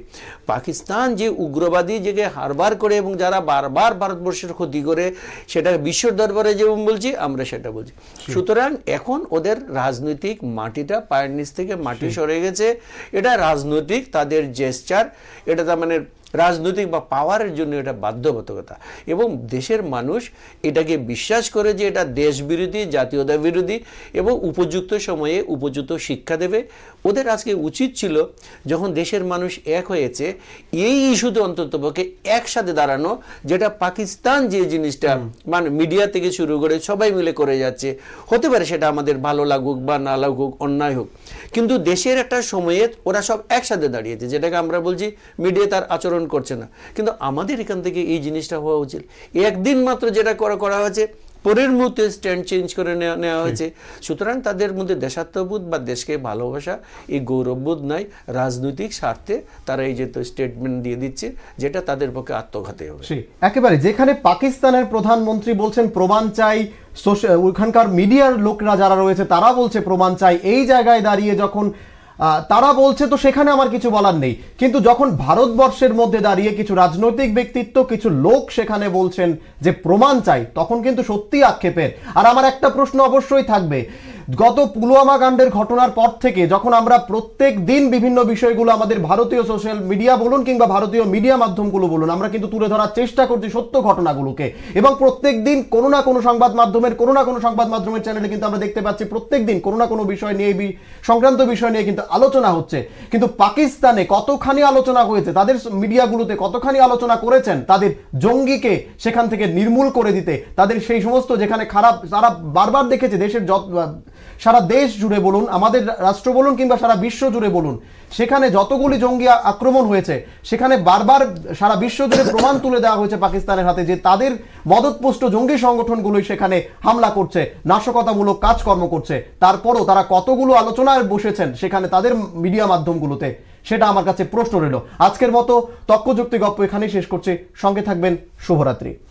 পাকিস্তান যে উগ্রবাদী যেকে হারবার করে এবং যারা বারবার ভারতবর্ষের ক্ষতি করে সেটা বিশ্ব দরবারে যেমন বলছি আমরা সেটা বলছি সুতরাং এখন ওদের রাজনৈতিক মাটিটা পায়ের নিচ থেকে মাটি সরে গেছে এটা রাজনৈতিক তাদের জেস্টার এটা তার মানে রাজনৈতিক বা পাওয়ারের জন্য এটা বাধ্যবাধকতা এবং দেশের মানুষ এটাকে বিশ্বাস করে যে এটা দেশ বিরোধী জাতীয়তা বিরোধী এবং উপযুক্ত সময়ে উপযুক্ত শিক্ষা দেবে ওদের আজকে উচিত ছিল যখন দেশের মানুষ এক হয়েছে এই ইস্যুতে অন্ততপক্ষে একসাথে দাঁড়ানো যেটা পাকিস্তান যে জিনিসটা মানে মিডিয়া থেকে শুরু করে সবাই মিলে করে যাচ্ছে হতে পারে সেটা আমাদের ভালো লাগুক বা না লাগুক অন্যায় হোক কিন্তু দেশের একটা সময়ে ওরা সব একসাথে দাঁড়িয়েছে যেটাকে আমরা বলছি মিডিয়া তার আচরণ অনুসরণ করছে না কিন্তু আমাদের এখান থেকে এই জিনিসটা হওয়া উচিত একদিন মাত্র যেটা করা করা হয়েছে পরের মুহূর্তে স্ট্যান্ড চেঞ্জ করে নেওয়া হয়েছে সুতরাং তাদের মধ্যে দেশাত্মবোধ বা দেশকে ভালোবাসা এই গৌরববোধ নাই রাজনৈতিক স্বার্থে তারা এই যে তো স্টেটমেন্ট দিয়ে দিচ্ছে যেটা তাদের পক্ষে আত্মঘাতে হবে একেবারে যেখানে পাকিস্তানের প্রধানমন্ত্রী বলছেন প্রমাণ চাই সোশ্যাল ওখানকার মিডিয়ার লোকরা যারা রয়েছে তারা বলছে প্রমাণ চাই এই জায়গায় দাঁড়িয়ে যখন তারা বলছে তো সেখানে আমার কিছু বলার নেই কিন্তু যখন ভারতবর্ষের মধ্যে দাঁড়িয়ে কিছু রাজনৈতিক ব্যক্তিত্ব কিছু লোক সেখানে বলছেন যে প্রমাণ চাই তখন কিন্তু সত্যি আক্ষেপের আর আমার একটা প্রশ্ন অবশ্যই থাকবে গত পুলওয়ামা কাণ্ডের ঘটনার পর থেকে যখন আমরা প্রত্যেক দিন বিভিন্ন বিষয়গুলো আমাদের ভারতীয় সোশ্যাল মিডিয়া বলুন কিংবা ভারতীয় মিডিয়া মাধ্যমগুলো বলুন আমরা কিন্তু তুলে ধরার চেষ্টা করছি সত্য ঘটনাগুলোকে এবং প্রত্যেক দিন কোনো না কোনো সংবাদ মাধ্যমের কোনো না কোনো সংবাদ মাধ্যমের চ্যানেলে কিন্তু আমরা দেখতে পাচ্ছি প্রত্যেক দিন কোনো না কোনো বিষয় নিয়ে সংক্রান্ত বিষয় নিয়ে কিন্তু আলোচনা হচ্ছে কিন্তু পাকিস্তানে কতখানি আলোচনা হয়েছে তাদের মিডিয়াগুলোতে কতখানি আলোচনা করেছেন তাদের জঙ্গিকে সেখান থেকে নির্মূল করে দিতে তাদের সেই সমস্ত যেখানে খারাপ তারা বারবার দেখেছে দেশের সারা দেশ জুড়ে বলুন আমাদের রাষ্ট্র বলুন কিংবা সারা বিশ্ব জুড়ে বলুন সেখানে যতগুলি জঙ্গি আক্রমণ হয়েছে সেখানে বারবার সারা বিশ্ব জুড়ে প্রমাণ তুলে দেওয়া হয়েছে পাকিস্তানের হাতে যে তাদের মদতপুষ্ট জঙ্গি সংগঠনগুলোই সেখানে হামলা করছে নাশকতামূলক কাজকর্ম করছে তারপরও তারা কতগুলো আলোচনায় বসেছেন সেখানে তাদের মিডিয়া মাধ্যমগুলোতে সেটা আমার কাছে প্রশ্ন রইল আজকের মতো তক্কযুক্তি গপ্প এখানেই শেষ করছে সঙ্গে থাকবেন শুভরাত্রি